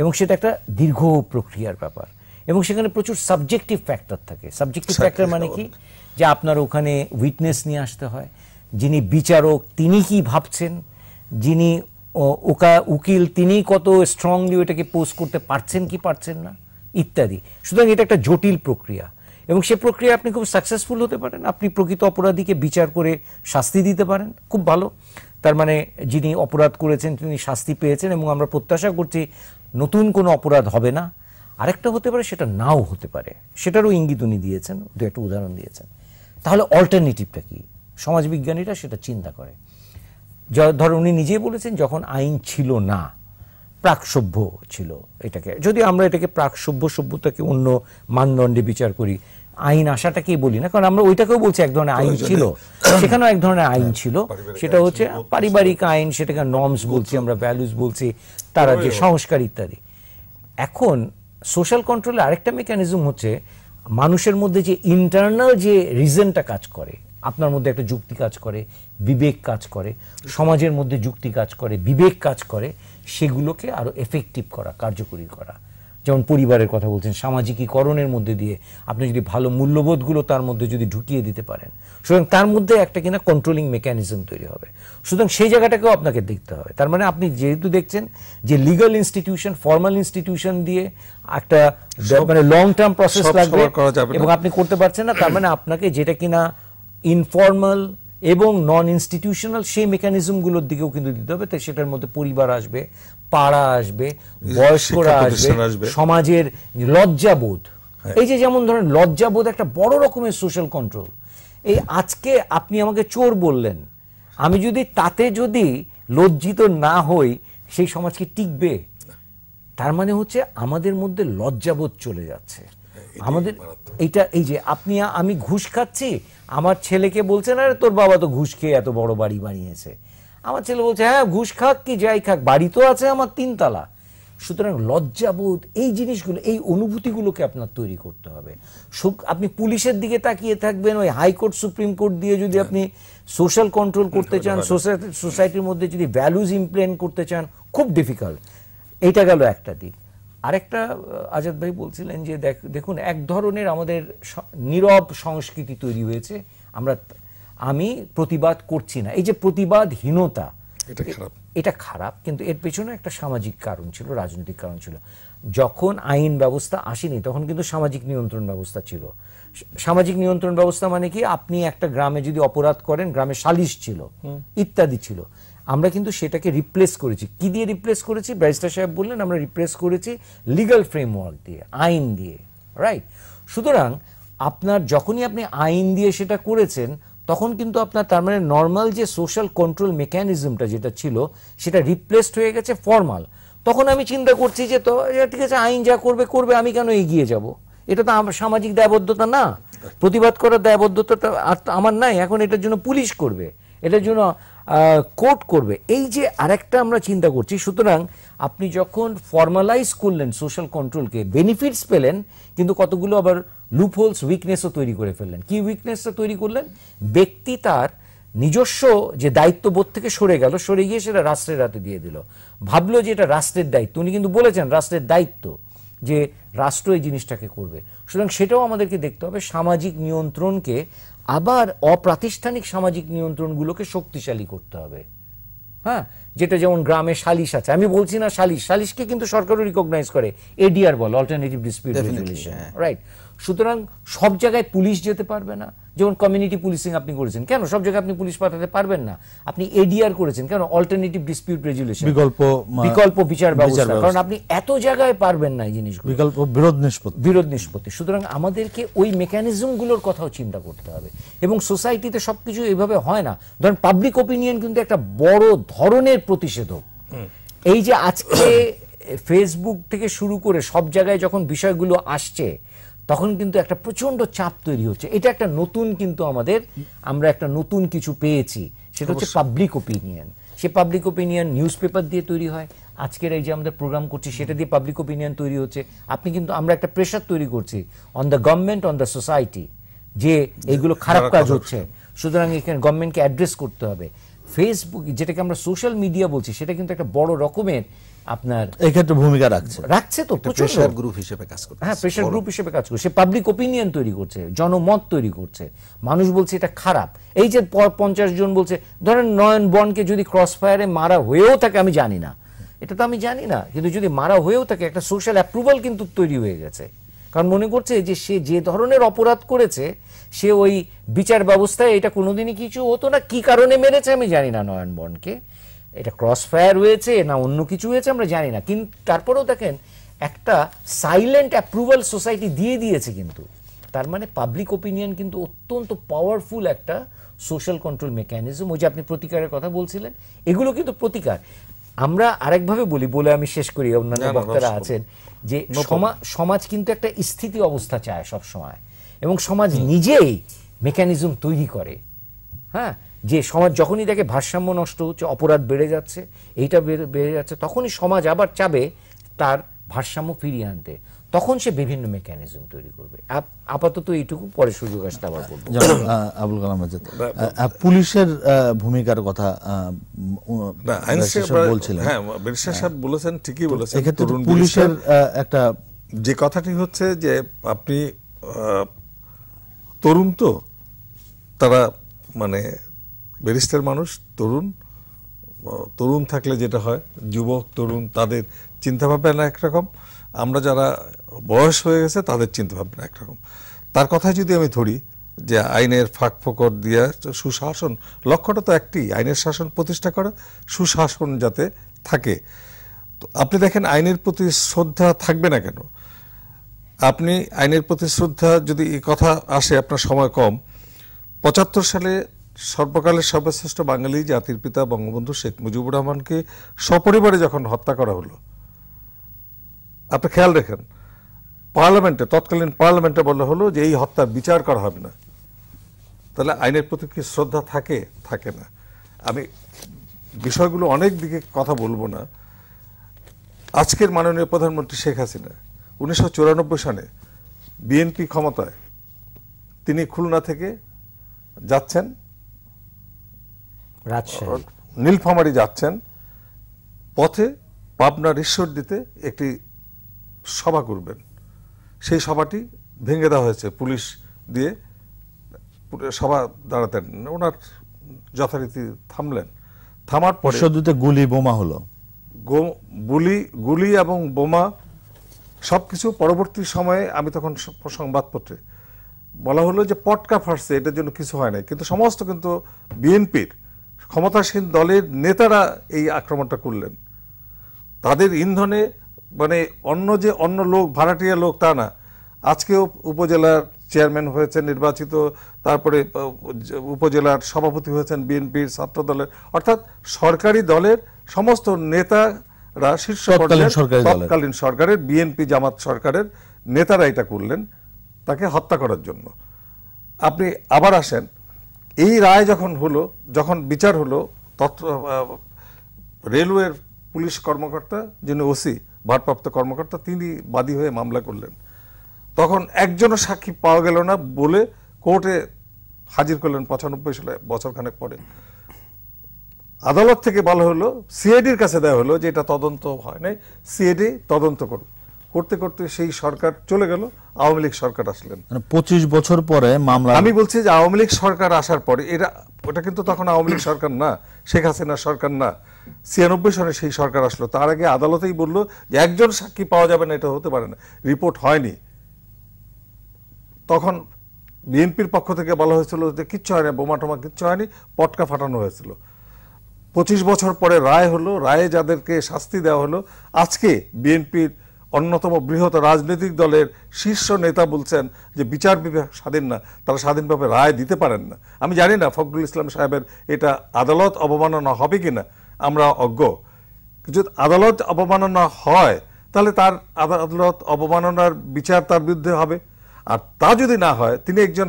এবং সেটা একটা দীর্ঘ প্রক্রিয়ার ব্যাপার এবং সেখানে প্রচুর সাবজেক্টিভ ফ্যাক্টর থাকে সাবজেক্টিভ ফ্যাক্টর মানে কি যে আপনার ওখানে উইটনেস নিয়ে আসতে হয় যিনি বিচারক তিনি কি ভাবছেন যিনি ওকা উকিল তিনি কত স্ট্রংলি ওইটাকে পোস্ট করতে পারছেন কি পারছেন না ইত্যাদি সুতরাং এটা একটা জটিল প্রক্রিয়া এবং সে প্রক্রিয়া আপনি খুব সাকসেসফুল হতে পারেন আপনি প্রকৃত অপরাধীকে বিচার করে শাস্তি দিতে পারেন খুব ভালো তার মানে যিনি অপরাধ করেছেন তিনি শাস্তি পেয়েছেন এবং আমরা প্রত্যাশা করছি নতুন কোনো অপরাধ হবে না আরেকটা হতে পারে সেটা নাও হতে পারে সেটারও ইঙ্গিত উনি দিয়েছেন দু একটা উদাহরণ দিয়েছেন তাহলে অল্টারনেটিভটা কি সমাজবিজ্ঞানীরা সেটা চিন্তা করে ধর উনি নিজেই বলেছেন যখন আইন ছিল না প্রাকসভ্য ছিল এটাকে যদি আমরা এটাকে প্রাকসভ্য সভ্যতাকে অন্য মানদণ্ডে বিচার করি আইন আসাটাকেই বলি না কারণ আমরা ওইটাকেও বলছি এক ধরনের আইন ছিল সেখানেও এক ধরনের আইন হ্যাঁ, ছিল সেটা হচ্ছে পারিবারিক আইন সেটাকে নর্মস বলছি আমরা ভ্যালুস বলছি তারা যে হ্যাঁ। সংস্কার ইত্যাদি এখন সোশ্যাল কন্ট্রোলে আরেকটা মেকানিজম হচ্ছে মানুষের মধ্যে যে ইন্টারনাল যে রিজনটা কাজ করে আপনার মধ্যে একটা যুক্তি কাজ করে বিবেক কাজ করে সমাজের মধ্যে যুক্তি কাজ করে বিবেক কাজ করে সেগুলোকে আরও এফেক্টিভ করা কার্যকরী করা যেমন পরিবারের কথা বলছেন সামাজিকীকরণের মধ্যে দিয়ে আপনি যদি ভালো মূল্যবোধগুলো তার মধ্যে যদি ঢুকিয়ে দিতে পারেন সুতরাং তার মধ্যে একটা কিনা কন্ট্রোলিং মেকানিজম তৈরি হবে সুতরাং সেই জায়গাটাকেও আপনাকে দেখতে হবে তার মানে আপনি যেহেতু দেখছেন যে লিগাল ইনস্টিটিউশন ফর্মাল ইনস্টিটিউশন দিয়ে একটা মানে লং টার্ম প্রসেস লাগবে এবং আপনি করতে পারছেন না তার মানে আপনাকে যেটা কিনা ইনফর্মাল এবং নন ইনস্টিটিউশনাল সেই মেকানিজমগুলোর দিকেও কিন্তু দিতে হবে তাই সেটার মধ্যে পরিবার আসবে পাড়া আসবে বয়স্করা আসবে সমাজের লজ্জাবোধ হ্যাঁ। এই যে যেমন ধরেন লজ্জাবোধ একটা বড় রকমের সোশ্যাল কন্ট্রোল এই আজকে আপনি আমাকে চোর বললেন আমি যদি তাতে যদি লজ্জিত না হই সেই সমাজকে টিকবে তার মানে হচ্ছে আমাদের মধ্যে লজ্জাবোধ চলে যাচ্ছে আমাদের এটা এই যে আপনি আমি ঘুষ খাচ্ছি আমার ছেলেকে বলছেন আরে তোর বাবা তো ঘুষ খেয়ে এত বড় বাড়ি বানিয়েছে আমার ছেলে বলছে হ্যাঁ ঘুষ খাক কি যাই খাক বাড়ি তো আছে আমার তিনতলা সুতরাং লজ্জাবোধ এই জিনিসগুলো এই অনুভূতিগুলোকে আপনার তৈরি করতে হবে আপনি পুলিশের দিকে তাকিয়ে থাকবেন ওই হাইকোর্ট সুপ্রিম কোর্ট দিয়ে যদি হ্যাঁ। আপনি সোশ্যাল কন্ট্রোল হ্যাঁ, করতে চান সোসাইটির মধ্যে যদি ভ্যালুজ ইমপ্লেন করতে চান খুব ডিফিকাল্ট এটা গেল একটা দিক আরেকটা আজাদ ভাই বলছিলেন যে দেখুন এক ধরনের আমাদের নীরব সংস্কৃতি তৈরি হয়েছে আমরা আমি প্রতিবাদ করছি না এই যে প্রতিবাদহীনতা এটা খারাপ কিন্তু এর পেছনে একটা সামাজিক কারণ ছিল রাজনৈতিক কারণ ছিল যখন আইন ব্যবস্থা আসেনি তখন কিন্তু সামাজিক নিয়ন্ত্রণ ব্যবস্থা ছিল সামাজিক নিয়ন্ত্রণ ব্যবস্থা মানে কি আপনি একটা গ্রামে যদি অপরাধ করেন গ্রামে সালিশ ছিল ইত্যাদি ছিল আমরা কিন্তু সেটাকে রিপ্লেস করেছি কি দিয়ে রিপ্লেস করেছি ব্যারিস্টার সাহেব বললেন আমরা রিপ্লেস করেছি লিগাল ফ্রেমওয়ার্ক দিয়ে আইন দিয়ে রাইট সুতরাং আপনার যখনই আপনি আইন দিয়ে সেটা করেছেন তখন কিন্তু আপনার তার মানে নর্মাল যে সোশ্যাল কন্ট্রোল মেকানিজমটা যেটা ছিল সেটা রিপ্লেসড হয়ে গেছে ফর্মাল তখন আমি চিন্তা করছি যে তো ঠিক আছে আইন যা করবে করবে আমি কেন এগিয়ে যাব এটা তো সামাজিক দায়বদ্ধতা না প্রতিবাদ করার দায়বদ্ধতা আমার নাই এখন এটার জন্য পুলিশ করবে এটার জন্য কোট করবে এই যে আরেকটা আমরা চিন্তা করছি সুতরাং আপনি যখন ফর্মালাইজ করলেন সোশ্যাল কন্ট্রোলকে বেনিফিটস পেলেন কিন্তু কতগুলো আবার লুপহোলস উইকনেসও তৈরি করে ফেললেন কি উইকনেসটা তৈরি করলেন ব্যক্তি তার নিজস্ব যে দায়িত্ববোধ থেকে সরে গেল সরে গিয়ে সেটা রাষ্ট্রের হাতে দিয়ে দিল ভাবলো যে এটা রাষ্ট্রের দায়িত্ব উনি কিন্তু বলেছেন রাষ্ট্রের দায়িত্ব যে রাষ্ট্র এই জিনিসটাকে করবে সুতরাং সেটাও আমাদেরকে দেখতে হবে সামাজিক নিয়ন্ত্রণকে আবার অপ্রাতিষ্ঠানিক সামাজিক নিয়ন্ত্রণগুলোকে শক্তিশালী করতে হবে হ্যাঁ যেটা যেমন গ্রামে সালিশ আছে আমি বলছি না সালিশ সালিশকে কিন্তু সরকারও রিকগনাইজ করে এডিআর বল অল্টারনেটিভ ডিসপিউট রেজুলেশন রাইট সুতরাং সব জায়গায় পুলিশ যেতে পারবে না যেমন কমিউনিটি পুলিশিং আপনি করেছেন কেন সব জায়গায় আপনি পুলিশ পাঠাতে পারবেন না আপনি এডিআর করেছেন কেন অল্টারনেটিভ ডিসপিউট রেজুলেশন বিকল্প বিকল্প বিচার ব্যবস্থা কারণ আপনি এত জায়গায় পারবেন না এই জিনিসগুলো বিকল্প বিরোধ নিষ্পত্তি বিরোধ নিষ্পত্তি সুতরাং আমাদেরকে ওই মেকানিজমগুলোর কথাও চিন্তা করতে হবে এবং সোসাইটিতে সবকিছু এইভাবে হয় না ধরেন পাবলিক ওপিনিয়ন কিন্তু একটা বড় ধরনের প্রতিষেধক এই যে আজকে ফেসবুক থেকে শুরু করে সব জায়গায় যখন বিষয়গুলো আসছে তখন কিন্তু একটা প্রচন্ড চাপ তৈরি হচ্ছে এটা একটা নতুন কিন্তু আমাদের আমরা একটা নতুন কিছু পেয়েছি সেটা হচ্ছে পাবলিক ওপিনিয়ন সে পাবলিক ওপিনিয়ন নিউজ পেপার দিয়ে তৈরি হয় আজকের এই যে আমাদের প্রোগ্রাম করছি সেটা দিয়ে পাবলিক ওপিনিয়ন তৈরি হচ্ছে আপনি কিন্তু আমরা একটা প্রেশার তৈরি করছি on the government on the society যে এইগুলো খারাপ কাজ হচ্ছে সুতরাং এখানে গভর্নমেন্টকে অ্যাড্রেস করতে হবে ফেসবুক যেটাকে আমরা সোশ্যাল মিডিয়া বলছি সেটা কিন্তু একটা বড় রকমের আপনার এই ক্ষেত্রে ভূমিকা রাখছে রাখছে তো প্রেশার গ্রুপ হ্যাঁ, হিসেবে কাজ করছে হ্যাঁ প্রেশার গ্রুপ হিসেবে কাজ করছে সে পাবলিক অপিনিয়ন তৈরি করছে জনমত তৈরি করছে মানুষ বলছে এটা খারাপ এই যে পঞ্চাশ জন বলছে ধরেন নয়ন বনকে যদি ক্রস ফায়ারে মারা হয়েও থাকে আমি জানি না এটা তো আমি জানি না কিন্তু যদি মারা হয়েও থাকে একটা সোশ্যাল অ্যাপ্রুভাল কিন্তু তৈরি হয়ে গেছে কারণ মনে করছে যে সে যে ধরনের অপরাধ করেছে সে ওই বিচার ব্যবস্থায় এটা কোনোদিনই কিছু হতো না কি কারণে মেরেছে আমি জানি না নয়ন বনকে এটা ক্রস ফায়ার হয়েছে না অন্য কিছু হয়েছে আমরা জানি না কিন্তু তারপরেও দেখেন একটা সাইলেন্ট অ্যাপ্রুভাল সোসাইটি দিয়ে দিয়েছে কিন্তু তার মানে পাবলিক ওপিনিয়ন কিন্তু অত্যন্ত পাওয়ারফুল একটা সোশ্যাল কন্ট্রোল মেকানিজম ওই যে আপনি প্রতিকারের কথা বলছিলেন এগুলো কিন্তু প্রতিকার আমরা আরেকভাবে বলি বলে আমি শেষ করি অন্যান্য বক্তারা আছেন যে সমাজ কিন্তু একটা স্থিতি অবস্থা চায় সব সময় এবং সমাজ নিজেই মেকানিজম তৈরি করে হ্যাঁ যে সমাজ যখনই দেখে ভারসাম্য নষ্ট হচ্ছে অপরাধ বেড়ে যাচ্ছে এইটা বেড়ে যাচ্ছে তখনই সমাজ আবার চাবে তার ভারসাম্য ফিরিয়ে আনতে তখন সে বিভিন্ন মেকানিজম তৈরি করবে আপাতত এইটুকু পরে সুযোগ আসতে আবার বলবো আবুল কালাম আজাদ পুলিশের ভূমিকার কথা বলছিলেন হ্যাঁ, হ্যাঁ সাহেব বলেছেন ঠিকই বলেছেন তরুণ পুলিশের একটা যে কথাটি হচ্ছে যে আপনি তরুণ তো তারা মানে ব্যারিস্টার মানুষ তরুণ তরুণ থাকলে যেটা হয় যুবক তরুণ তাদের চিন্তাভাবনা একরকম আমরা যারা বয়স হয়ে গেছে তাদের চিন্তাভাবনা একরকম তার কথা যদি আমি ধরি যে আইনের ফাঁক ফোকর দিয়ে সুশাসন লক্ষ্যটা তো একটি আইনের শাসন প্রতিষ্ঠা করা সুশাসন যাতে থাকে তো আপনি দেখেন আইনের প্রতি শ্রদ্ধা থাকবে না কেন আপনি আইনের প্রতি শ্রদ্ধা যদি কথা আসে আপনার সময় কম পঁচাত্তর সালে সর্বকালের সর্বশ্রেষ্ঠ বাঙালি জাতির পিতা বঙ্গবন্ধু শেখ মুজিবুর রহমানকে সপরিবারে যখন হত্যা করা হলো আপনি খেয়াল রেখেন পার্লামেন্টে তৎকালীন পার্লামেন্টে বলা হলো যে এই হত্যা বিচার করা হবে না তাহলে আইনের প্রতি কি শ্রদ্ধা থাকে থাকে না আমি বিষয়গুলো অনেক দিকে কথা বলবো না আজকের মাননীয় প্রধানমন্ত্রী শেখ হাসিনা উনিশশো সালে বিএনপি ক্ষমতায় তিনি খুলনা থেকে যাচ্ছেন নীলফামারি যাচ্ছেন পথে পাবনার দিতে একটি সভা করবেন সেই সভাটি ভেঙে দেওয়া হয়েছে পুলিশ দিয়ে সভা দাঁড়াতেন ওনার যথারীতি থামলেন থামার পর শুধুতে গুলি বোমা হলো গুলি গুলি এবং বোমা সব কিছু পরবর্তী সময়ে আমি তখন সংবাদপত্রে বলা হলো যে পটকা ফাটছে এটার জন্য কিছু হয় নাই কিন্তু সমস্ত কিন্তু বিএনপির ক্ষমতাসীন দলের নেতারা এই আক্রমণটা করলেন তাদের ইন্ধনে মানে অন্য যে অন্য লোক ভাড়াটিয়া লোক তা না আজকেও উপজেলার চেয়ারম্যান হয়েছেন নির্বাচিত তারপরে উপজেলার সভাপতি হয়েছেন বিএনপির ছাত্র দলের অর্থাৎ সরকারি দলের সমস্ত নেতারা শীর্ষ তৎকালীন সরকারের বিএনপি জামাত সরকারের নেতারা এটা করলেন তাকে হত্যা করার জন্য আপনি আবার আসেন এই রায় যখন হলো যখন বিচার হলো তথ্য রেলওয়ের পুলিশ কর্মকর্তা যিনি ওসি ভারপ্রাপ্ত কর্মকর্তা তিনি বাদী হয়ে মামলা করলেন তখন একজনও সাক্ষী পাওয়া গেল না বলে কোর্টে হাজির করলেন পঁচানব্বই সালে বছরখানেক পরে আদালত থেকে বলা হলো সিআইডির কাছে দেওয়া হলো যে এটা তদন্ত হয় নাই সিআইডি তদন্ত করুক করতে করতে সেই সরকার চলে গেল আওয়ামী লীগ সরকার আসলেন মানে পঁচিশ বছর পরে মামলা আমি বলছি যে আওয়ামী লীগ সরকার আসার পরে এটা ওটা কিন্তু তখন আওয়ামী লীগ সরকার না শেখ হাসিনা সরকার না ছিয়ানব্বই সনে সেই সরকার আসলো তার আগে আদালতেই বলল যে একজন সাক্ষী পাওয়া যাবে না এটা হতে পারে না রিপোর্ট হয়নি তখন বিএনপির পক্ষ থেকে বলা হয়েছিল যে কিচ্ছু হয়নি বোমা টোমা কিচ্ছু হয়নি পটকা ফাটানো হয়েছিল পঁচিশ বছর পরে রায় হলো রায়ে যাদেরকে শাস্তি দেওয়া হলো আজকে বিএনপির অন্যতম বৃহৎ রাজনৈতিক দলের শীর্ষ নেতা বলছেন যে বিচার বিভাগ স্বাধীন না তারা স্বাধীনভাবে রায় দিতে পারেন না আমি জানি না ফখরুল ইসলাম সাহেবের এটা আদালত অবমাননা হবে কি না আমরা অজ্ঞ যদি আদালত অবমাননা হয় তাহলে তার আদালত অবমাননার বিচার তার বিরুদ্ধে হবে আর তা যদি না হয় তিনি একজন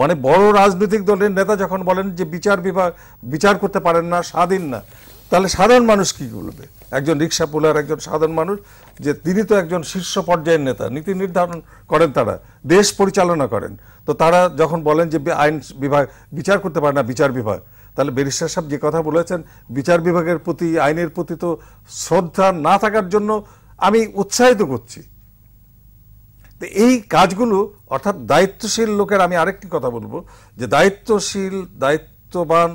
মানে বড় রাজনৈতিক দলের নেতা যখন বলেন যে বিচার বিভাগ বিচার করতে পারেন না স্বাধীন না তাহলে সাধারণ মানুষ কি বলবে একজন রিক্সা পোলার একজন সাধারণ মানুষ যে তিনি তো একজন শীর্ষ পর্যায়ের নেতা নীতি নির্ধারণ করেন তারা দেশ পরিচালনা করেন তো তারা যখন বলেন যে আইন বিভাগ বিচার করতে পারে না বিচার বিভাগ তাহলে ব্যারিস্টার সাহেব যে কথা বলেছেন বিচার বিভাগের প্রতি আইনের প্রতি তো শ্রদ্ধা না থাকার জন্য আমি উৎসাহিত করছি তো এই কাজগুলো অর্থাৎ দায়িত্বশীল লোকের আমি আরেকটি কথা বলবো যে দায়িত্বশীল দায়িত্ববান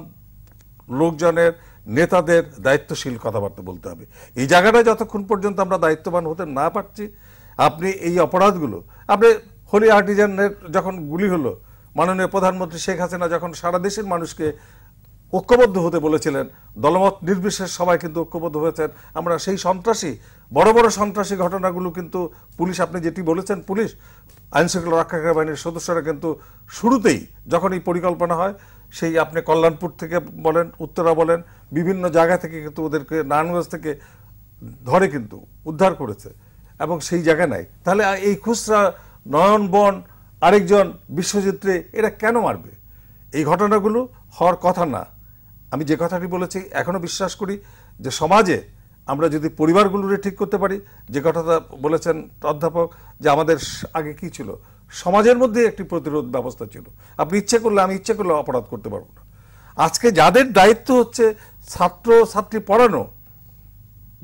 লোকজনের নেতাদের দায়িত্বশীল কথাবার্তা বলতে হবে এই জায়গাটায় যতক্ষণ পর্যন্ত আমরা দায়িত্ববান হতে না পারছি আপনি এই অপরাধগুলো আপনি হোলি আর্টিজানের যখন গুলি হলো মাননীয় প্রধানমন্ত্রী শেখ হাসিনা যখন সারা দেশের মানুষকে ঐক্যবদ্ধ হতে বলেছিলেন দলমত নির্বিশেষ সবাই কিন্তু ঐক্যবদ্ধ হয়েছেন আমরা সেই সন্ত্রাসী বড় বড় সন্ত্রাসী ঘটনাগুলো কিন্তু পুলিশ আপনি যেটি বলেছেন পুলিশ আইনশৃঙ্খলা রক্ষাকারী বাহিনীর সদস্যরা কিন্তু শুরুতেই যখন এই পরিকল্পনা হয় সেই আপনি কল্যাণপুর থেকে বলেন উত্তরা বলেন বিভিন্ন জায়গা থেকে কিন্তু ওদেরকে নারায়ণগঞ্জ থেকে ধরে কিন্তু উদ্ধার করেছে এবং সেই জায়গা নাই তাহলে এই খুচরা নয়ন বন আরেকজন বিশ্বজিত্রে এরা কেন মারবে এই ঘটনাগুলো হওয়ার কথা না আমি যে কথাটি বলেছি এখনও বিশ্বাস করি যে সমাজে আমরা যদি পরিবারগুলোরে ঠিক করতে পারি যে কথাটা বলেছেন অধ্যাপক যে আমাদের আগে কি ছিল সমাজের মধ্যে একটি প্রতিরোধ ব্যবস্থা ছিল আপনি ইচ্ছে করলে আমি ইচ্ছে করলে অপরাধ করতে পারবো না আজকে যাদের দায়িত্ব হচ্ছে ছাত্র ছাত্রী পড়ানো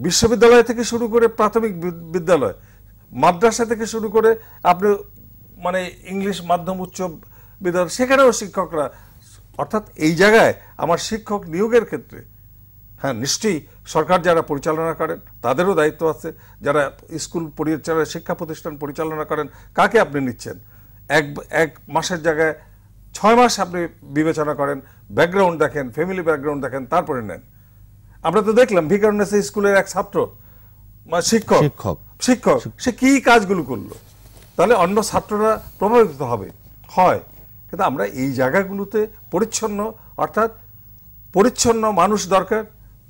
বিশ্ববিদ্যালয় থেকে শুরু করে প্রাথমিক বিদ্যালয় মাদ্রাসা থেকে শুরু করে আপনি মানে ইংলিশ মাধ্যম উচ্চ বিদ্যালয় সেখানেও শিক্ষকরা অর্থাৎ এই জায়গায় আমার শিক্ষক নিয়োগের ক্ষেত্রে হ্যাঁ নিশ্চয়ই সরকার যারা পরিচালনা করেন তাদেরও দায়িত্ব আছে যারা স্কুল পরিচালনা শিক্ষা প্রতিষ্ঠান পরিচালনা করেন কাকে আপনি নিচ্ছেন এক এক মাসের জায়গায় ছয় মাস আপনি বিবেচনা করেন ব্যাকগ্রাউন্ড দেখেন ফ্যামিলি ব্যাকগ্রাউন্ড দেখেন তারপরে নেন আমরা তো দেখলাম ভিকারনেসে স্কুলের এক ছাত্র শিক্ষক শিক্ষক শিক্ষক সে কি কাজগুলো করলো তাহলে অন্য ছাত্ররা প্রভাবিত হবে হয় কিন্তু আমরা এই জায়গাগুলোতে পরিচ্ছন্ন অর্থাৎ পরিচ্ছন্ন মানুষ দরকার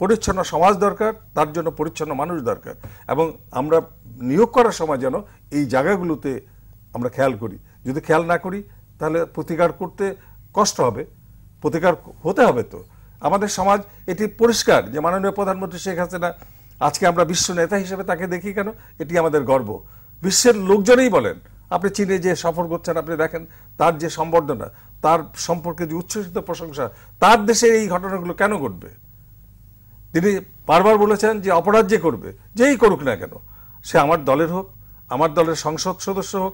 পরিচ্ছন্ন সমাজ দরকার তার জন্য পরিচ্ছন্ন মানুষ দরকার এবং আমরা নিয়োগ করার সময় যেন এই জায়গাগুলোতে আমরা খেয়াল করি যদি খেয়াল না করি তাহলে প্রতিকার করতে কষ্ট হবে প্রতিকার হতে হবে তো আমাদের সমাজ এটি পরিষ্কার যে মাননীয় প্রধানমন্ত্রী শেখ হাসিনা আজকে আমরা বিশ্ব নেতা হিসেবে তাকে দেখি কেন এটি আমাদের গর্ব বিশ্বের লোকজনেই বলেন আপনি চীনে যে সফর করছেন আপনি দেখেন তার যে সম্বর্ধনা তার সম্পর্কে যে উচ্ছ্বসিত প্রশংসা তার দেশে এই ঘটনাগুলো কেন ঘটবে তিনি বারবার বলেছেন যে অপরাধ যে করবে যেই করুক না কেন সে আমার দলের হোক আমার দলের সংসদ সদস্য হোক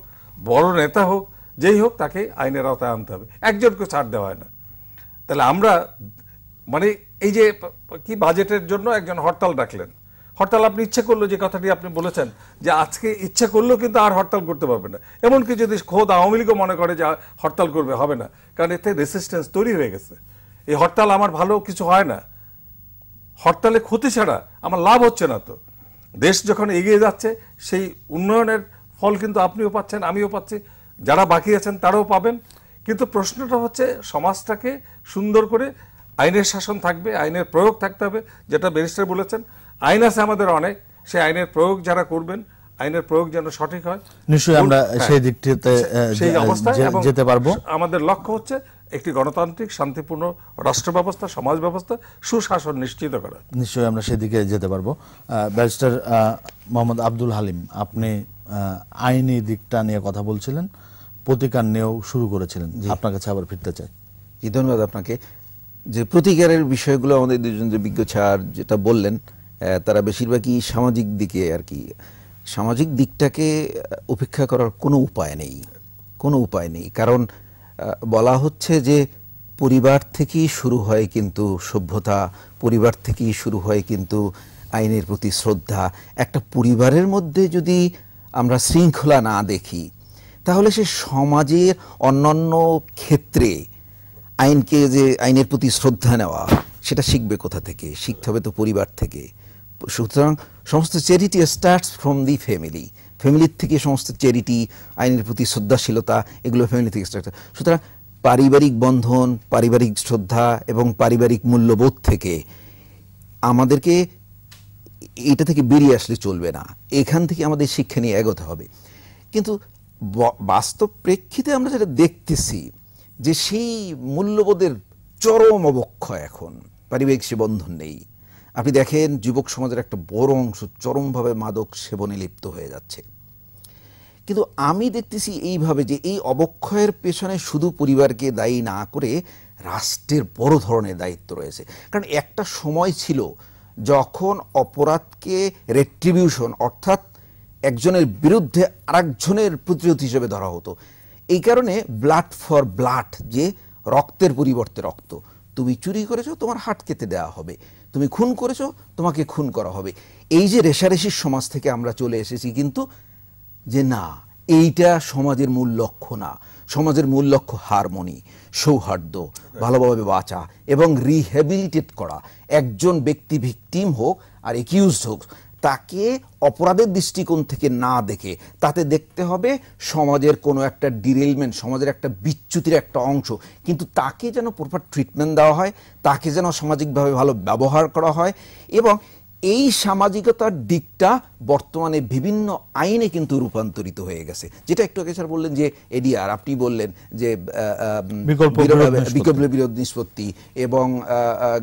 বড় নেতা হোক যেই হোক তাকে আইনের আওতায় আনতে হবে একজনকে ছাড় দেওয়া হয় না তাহলে আমরা মানে এই যে কি বাজেটের জন্য একজন হরতাল ডাকলেন হরতাল আপনি ইচ্ছে করলো যে কথাটি আপনি বলেছেন যে আজকে ইচ্ছে করলেও কিন্তু আর হরতাল করতে পারবে না এমনকি যদি খোদ আওয়ামী লীগও মনে করে যে হরতাল করবে হবে না কারণ এতে রেসিস্টেন্স তৈরি হয়ে গেছে এই হরতাল আমার ভালো কিছু হয় না হরতালে ক্ষতি ছাড়া আমার লাভ হচ্ছে না তো দেশ যখন এগিয়ে যাচ্ছে সেই উন্নয়নের ফল কিন্তু আপনিও পাচ্ছেন আমিও পাচ্ছি যারা বাকি আছেন তারাও পাবেন কিন্তু প্রশ্নটা হচ্ছে সমাজটাকে সুন্দর করে আইনের শাসন থাকবে আইনের প্রয়োগ থাকতে হবে যেটা ব্যারিস্টার বলেছেন আইন আছে আমাদের অনেক সেই আইনের প্রয়োগ যারা করবেন আইনের প্রয়োগ যেন সঠিক হয় নিশ্চয়ই আমরা হ্যাঁ, সেই দিকটিতে সেই অবস্থায় যেতে পারবো আমাদের লক্ষ্য হচ্ছে একটি গণতান্ত্রিক শান্তিপূর্ণ রাষ্ট্র ব্যবস্থা সমাজ ব্যবস্থা সুশাসন নিশ্চিত করা নিশ্চয়ই আমরা সেদিকে যেতে পারবো ব্যারিস্টার মোহাম্মদ আব্দুল হালিম আপনি আইনি দিকটা নিয়ে কথা বলছিলেন প্রতিকার নিয়েও শুরু করেছিলেন আপনার কাছে আবার ফিরতে চাই কি ধন্যবাদ আপনাকে যে প্রতিকারের বিষয়গুলো আমাদের দুজন যে বিজ্ঞ ছাড় যেটা বললেন তারা বেশিরভাগই সামাজিক দিকে আর কি সামাজিক দিকটাকে উপেক্ষা করার কোনো উপায় নেই কোনো উপায় নেই কারণ বলা হচ্ছে যে পরিবার থেকেই শুরু হয় কিন্তু সভ্যতা পরিবার থেকেই শুরু হয় কিন্তু আইনের প্রতি শ্রদ্ধা একটা পরিবারের মধ্যে যদি আমরা শৃঙ্খলা না দেখি তাহলে সে সমাজের অন্যান্য ক্ষেত্রে আইনকে যে আইনের প্রতি শ্রদ্ধা নেওয়া সেটা শিখবে কোথা থেকে শিখতে হবে তো পরিবার থেকে সুতরাং সমস্ত charity starts from the family ফ্যামিলির থেকে সমস্ত চ্যারিটি আইনের প্রতি শ্রদ্ধাশীলতা এগুলো ফ্যামিলি থেকে স্টার্ট সুতরাং পারিবারিক বন্ধন পারিবারিক শ্রদ্ধা এবং পারিবারিক মূল্যবোধ থেকে আমাদেরকে এটা থেকে বেরিয়ে আসলে চলবে না এখান থেকে আমাদের শিক্ষা নিয়ে এগোতে হবে কিন্তু বাস্তব প্রেক্ষিতে আমরা যেটা দেখতেছি যে সেই মূল্যবোধের চরম অবক্ষয় এখন পারিবারিক সে বন্ধন নেই আপনি দেখেন যুবক সমাজের একটা বড় অংশ চরমভাবে মাদক সেবনে লিপ্ত হয়ে যাচ্ছে কিন্তু আমি দেখতেছি এইভাবে যে এই অবক্ষয়ের পেছনে শুধু পরিবারকে দায়ী না করে রাষ্ট্রের বড় ধরনের দায়িত্ব রয়েছে কারণ একটা সময় ছিল যখন অপরাধকে রেট্রিবিউশন অর্থাৎ একজনের বিরুদ্ধে আরেকজনের প্রতিরোধ হিসেবে ধরা হতো এই কারণে ব্লাড ফর ব্লাড যে রক্তের পরিবর্তে রক্ত তুমি চুরি করেছো তোমার হাট কেটে দেওয়া হবে তুমি খুন করেছো তোমাকে খুন করা হবে এই যে রেশারেশির সমাজ থেকে আমরা চলে এসেছি কিন্তু যে না এইটা সমাজের মূল লক্ষ্য না সমাজের মূল লক্ষ্য হারমোনি সৌহার্দ্য ভালোভাবে বাঁচা এবং রিহ্যাবিলিটেট করা একজন ব্যক্তি ভিকটিম হোক আর একিউজড হোক তাকে অপরাধের দৃষ্টিকোণ থেকে না দেখে তাতে দেখতে হবে সমাজের কোনো একটা ডিরেলমেন্ট সমাজের একটা বিচ্যুতির একটা অংশ কিন্তু তাকে যেন প্রপার ট্রিটমেন্ট দেওয়া হয় তাকে যেন সামাজিকভাবে ভালো ব্যবহার করা হয় এবং এই সামাজিকতার দিকটা বর্তমানে বিভিন্ন আইনে কিন্তু রূপান্তরিত হয়ে গেছে যেটা একটু আগে স্যার বললেন যে এডিআর আপনি বললেন যে বিকল্প বিরোধ নিষ্পত্তি এবং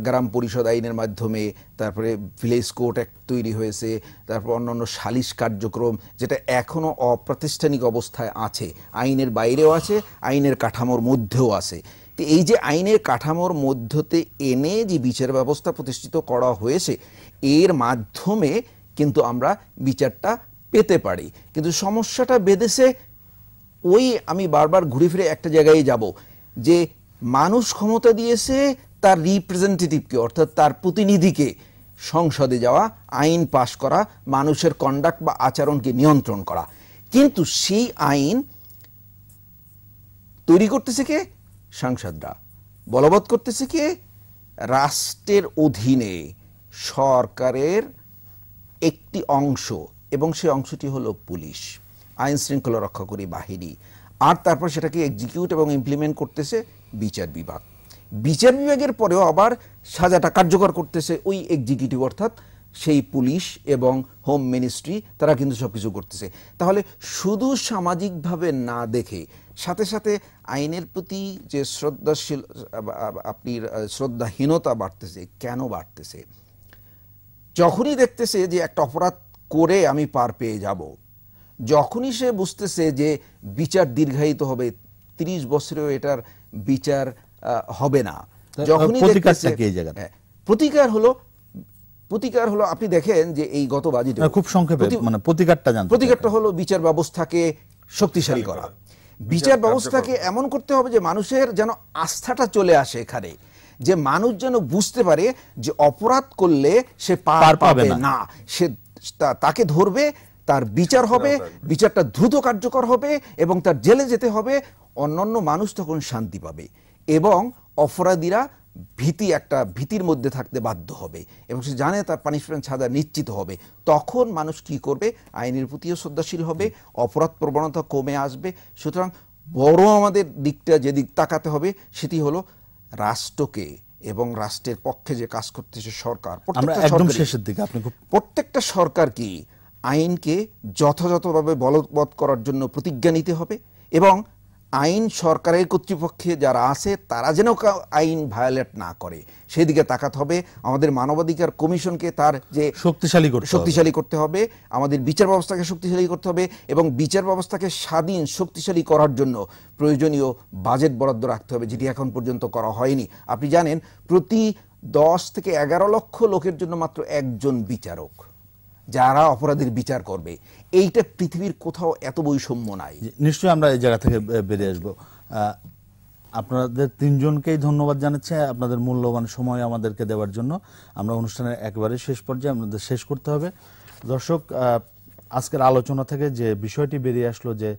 গ্রাম পরিষদ আইনের মাধ্যমে তারপরে ভিলেজ কোর্ট এক তৈরি হয়েছে তারপর অন্যান্য সালিশ কার্যক্রম যেটা এখনও অপ্রাতিষ্ঠানিক অবস্থায় আছে আইনের বাইরেও আছে আইনের কাঠামোর মধ্যেও আছে তো এই যে আইনের কাঠামোর মধ্যতে এনে যে বিচার ব্যবস্থা প্রতিষ্ঠিত করা হয়েছে এর মাধ্যমে কিন্তু আমরা বিচারটা পেতে পারি কিন্তু সমস্যাটা বেঁধেছে ওই আমি বারবার ঘুরে ফিরে একটা জায়গায় যাব যে মানুষ ক্ষমতা দিয়েছে তার রিপ্রেজেন্টেটিভকে অর্থাৎ তার প্রতিনিধিকে সংসদে যাওয়া আইন পাশ করা মানুষের কন্ডাক্ট বা আচরণকে নিয়ন্ত্রণ করা কিন্তু সেই আইন তৈরি করতেছে কে সাংসদরা বলবৎ করতেছে কে রাষ্ট্রের অধীনে সরকারের একটি অংশ এবং সেই অংশটি হল পুলিশ আইন শৃঙ্খলা রক্ষাকারী বাহিনী আর তারপর সেটাকে এক্সিকিউট এবং ইমপ্লিমেন্ট করতেছে বিচার বিভাগ বিচার বিভাগের পরেও আবার সাজাটা কার্যকর করতেছে ওই এক্সিকিউটিভ অর্থাৎ সেই পুলিশ এবং হোম মিনিস্ট্রি তারা কিন্তু সব কিছু করতেছে তাহলে শুধু সামাজিকভাবে না দেখে সাথে সাথে আইনের প্রতি যে শ্রদ্ধাশীল আপনি শ্রদ্ধাহীনতা বাড়তেছে কেন বাড়তেছে যখনই দেখতেছে যে একটা অপরাধ করে আমি পার পেয়ে যাব যখনই সে বুঝতেছে যে বিচার দীর্ঘায়িত হবে ৩০ বছরেও এটার বিচার হবে না যখনই হ্যাঁ, প্রতিকার হলো প্রতিকার হলো আপনি দেখেন যে এই গত বাজেট খুব সংক্ষেপে মানে প্রতিকারটা জানেন প্রতিকারটা হলো বিচার ব্যবস্থাকে শক্তিশালী করা বিচার ব্যবস্থাকে এমন করতে হবে যে মানুষের যেন আস্থাটা চলে আসে এখানে যে মানুষ যেন বুঝতে পারে যে অপরাধ করলে সে পার পাবে না সে তাকে ধরবে তার বিচার হবে বিচারটা দ্রুত কার্যকর হবে এবং তার জেলে যেতে হবে অন্যান্য মানুষ তখন শান্তি পাবে এবং অপরাধীরা ভীতি একটা ভীতির মধ্যে থাকতে বাধ্য হবে এবং সে জানে তার পানিশমেন্ট সাজা নিশ্চিত হবে তখন মানুষ কি করবে আইনের প্রতিও শ্রদ্ধাশীল হবে অপরাধ প্রবণতা কমে আসবে সুতরাং বড় আমাদের দিকটা যেদিক তাকাতে হবে সেটি হলো রাষ্ট্রকে এবং রাষ্ট্রের পক্ষে যে কাজ করতেছে সরকার প্রত্যেকটা সরকার কি আইনকে যথাযথভাবে বলবৎ করার জন্য প্রতিজ্ঞা নিতে হবে এবং আইন সরকারের কর্তৃপক্ষে যারা আছে তারা যেন আইন ভায়োলেট না করে সেদিকে তাকাতে হবে আমাদের মানবাধিকার কমিশনকে তার যে শক্তিশালী শক্তিশালী করতে হবে আমাদের বিচার ব্যবস্থাকে শক্তিশালী করতে হবে এবং বিচার ব্যবস্থাকে স্বাধীন শক্তিশালী করার জন্য প্রয়োজনীয় বাজেট বরাদ্দ রাখতে হবে যেটি এখন পর্যন্ত করা হয়নি আপনি জানেন প্রতি দশ থেকে এগারো লক্ষ লোকের জন্য মাত্র একজন বিচারক যারা অপরাধের বিচার করবে এইটা পৃথিবীর কোথাও এত বৈষম্য নাই নিশ্চয়ই আমরা এই জায়গা থেকে বেরিয়ে আসবো আপনাদের তিনজনকেই ধন্যবাদ জানাচ্ছি আপনাদের মূল্যবান সময় আমাদেরকে দেওয়ার জন্য আমরা অনুষ্ঠানের একেবারে শেষ পর্যায়ে আমাদের শেষ করতে হবে দর্শক আজকের আলোচনা থেকে যে বিষয়টি বেরিয়ে আসলো যে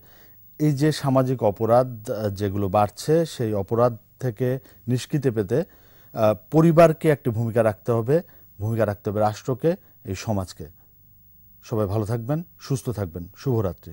এই যে সামাজিক অপরাধ যেগুলো বাড়ছে সেই অপরাধ থেকে নিষ্কৃতি পেতে পরিবারকে একটি ভূমিকা রাখতে হবে ভূমিকা রাখতে হবে রাষ্ট্রকে এই সমাজকে সবাই ভালো থাকবেন সুস্থ থাকবেন শুভরাত্রি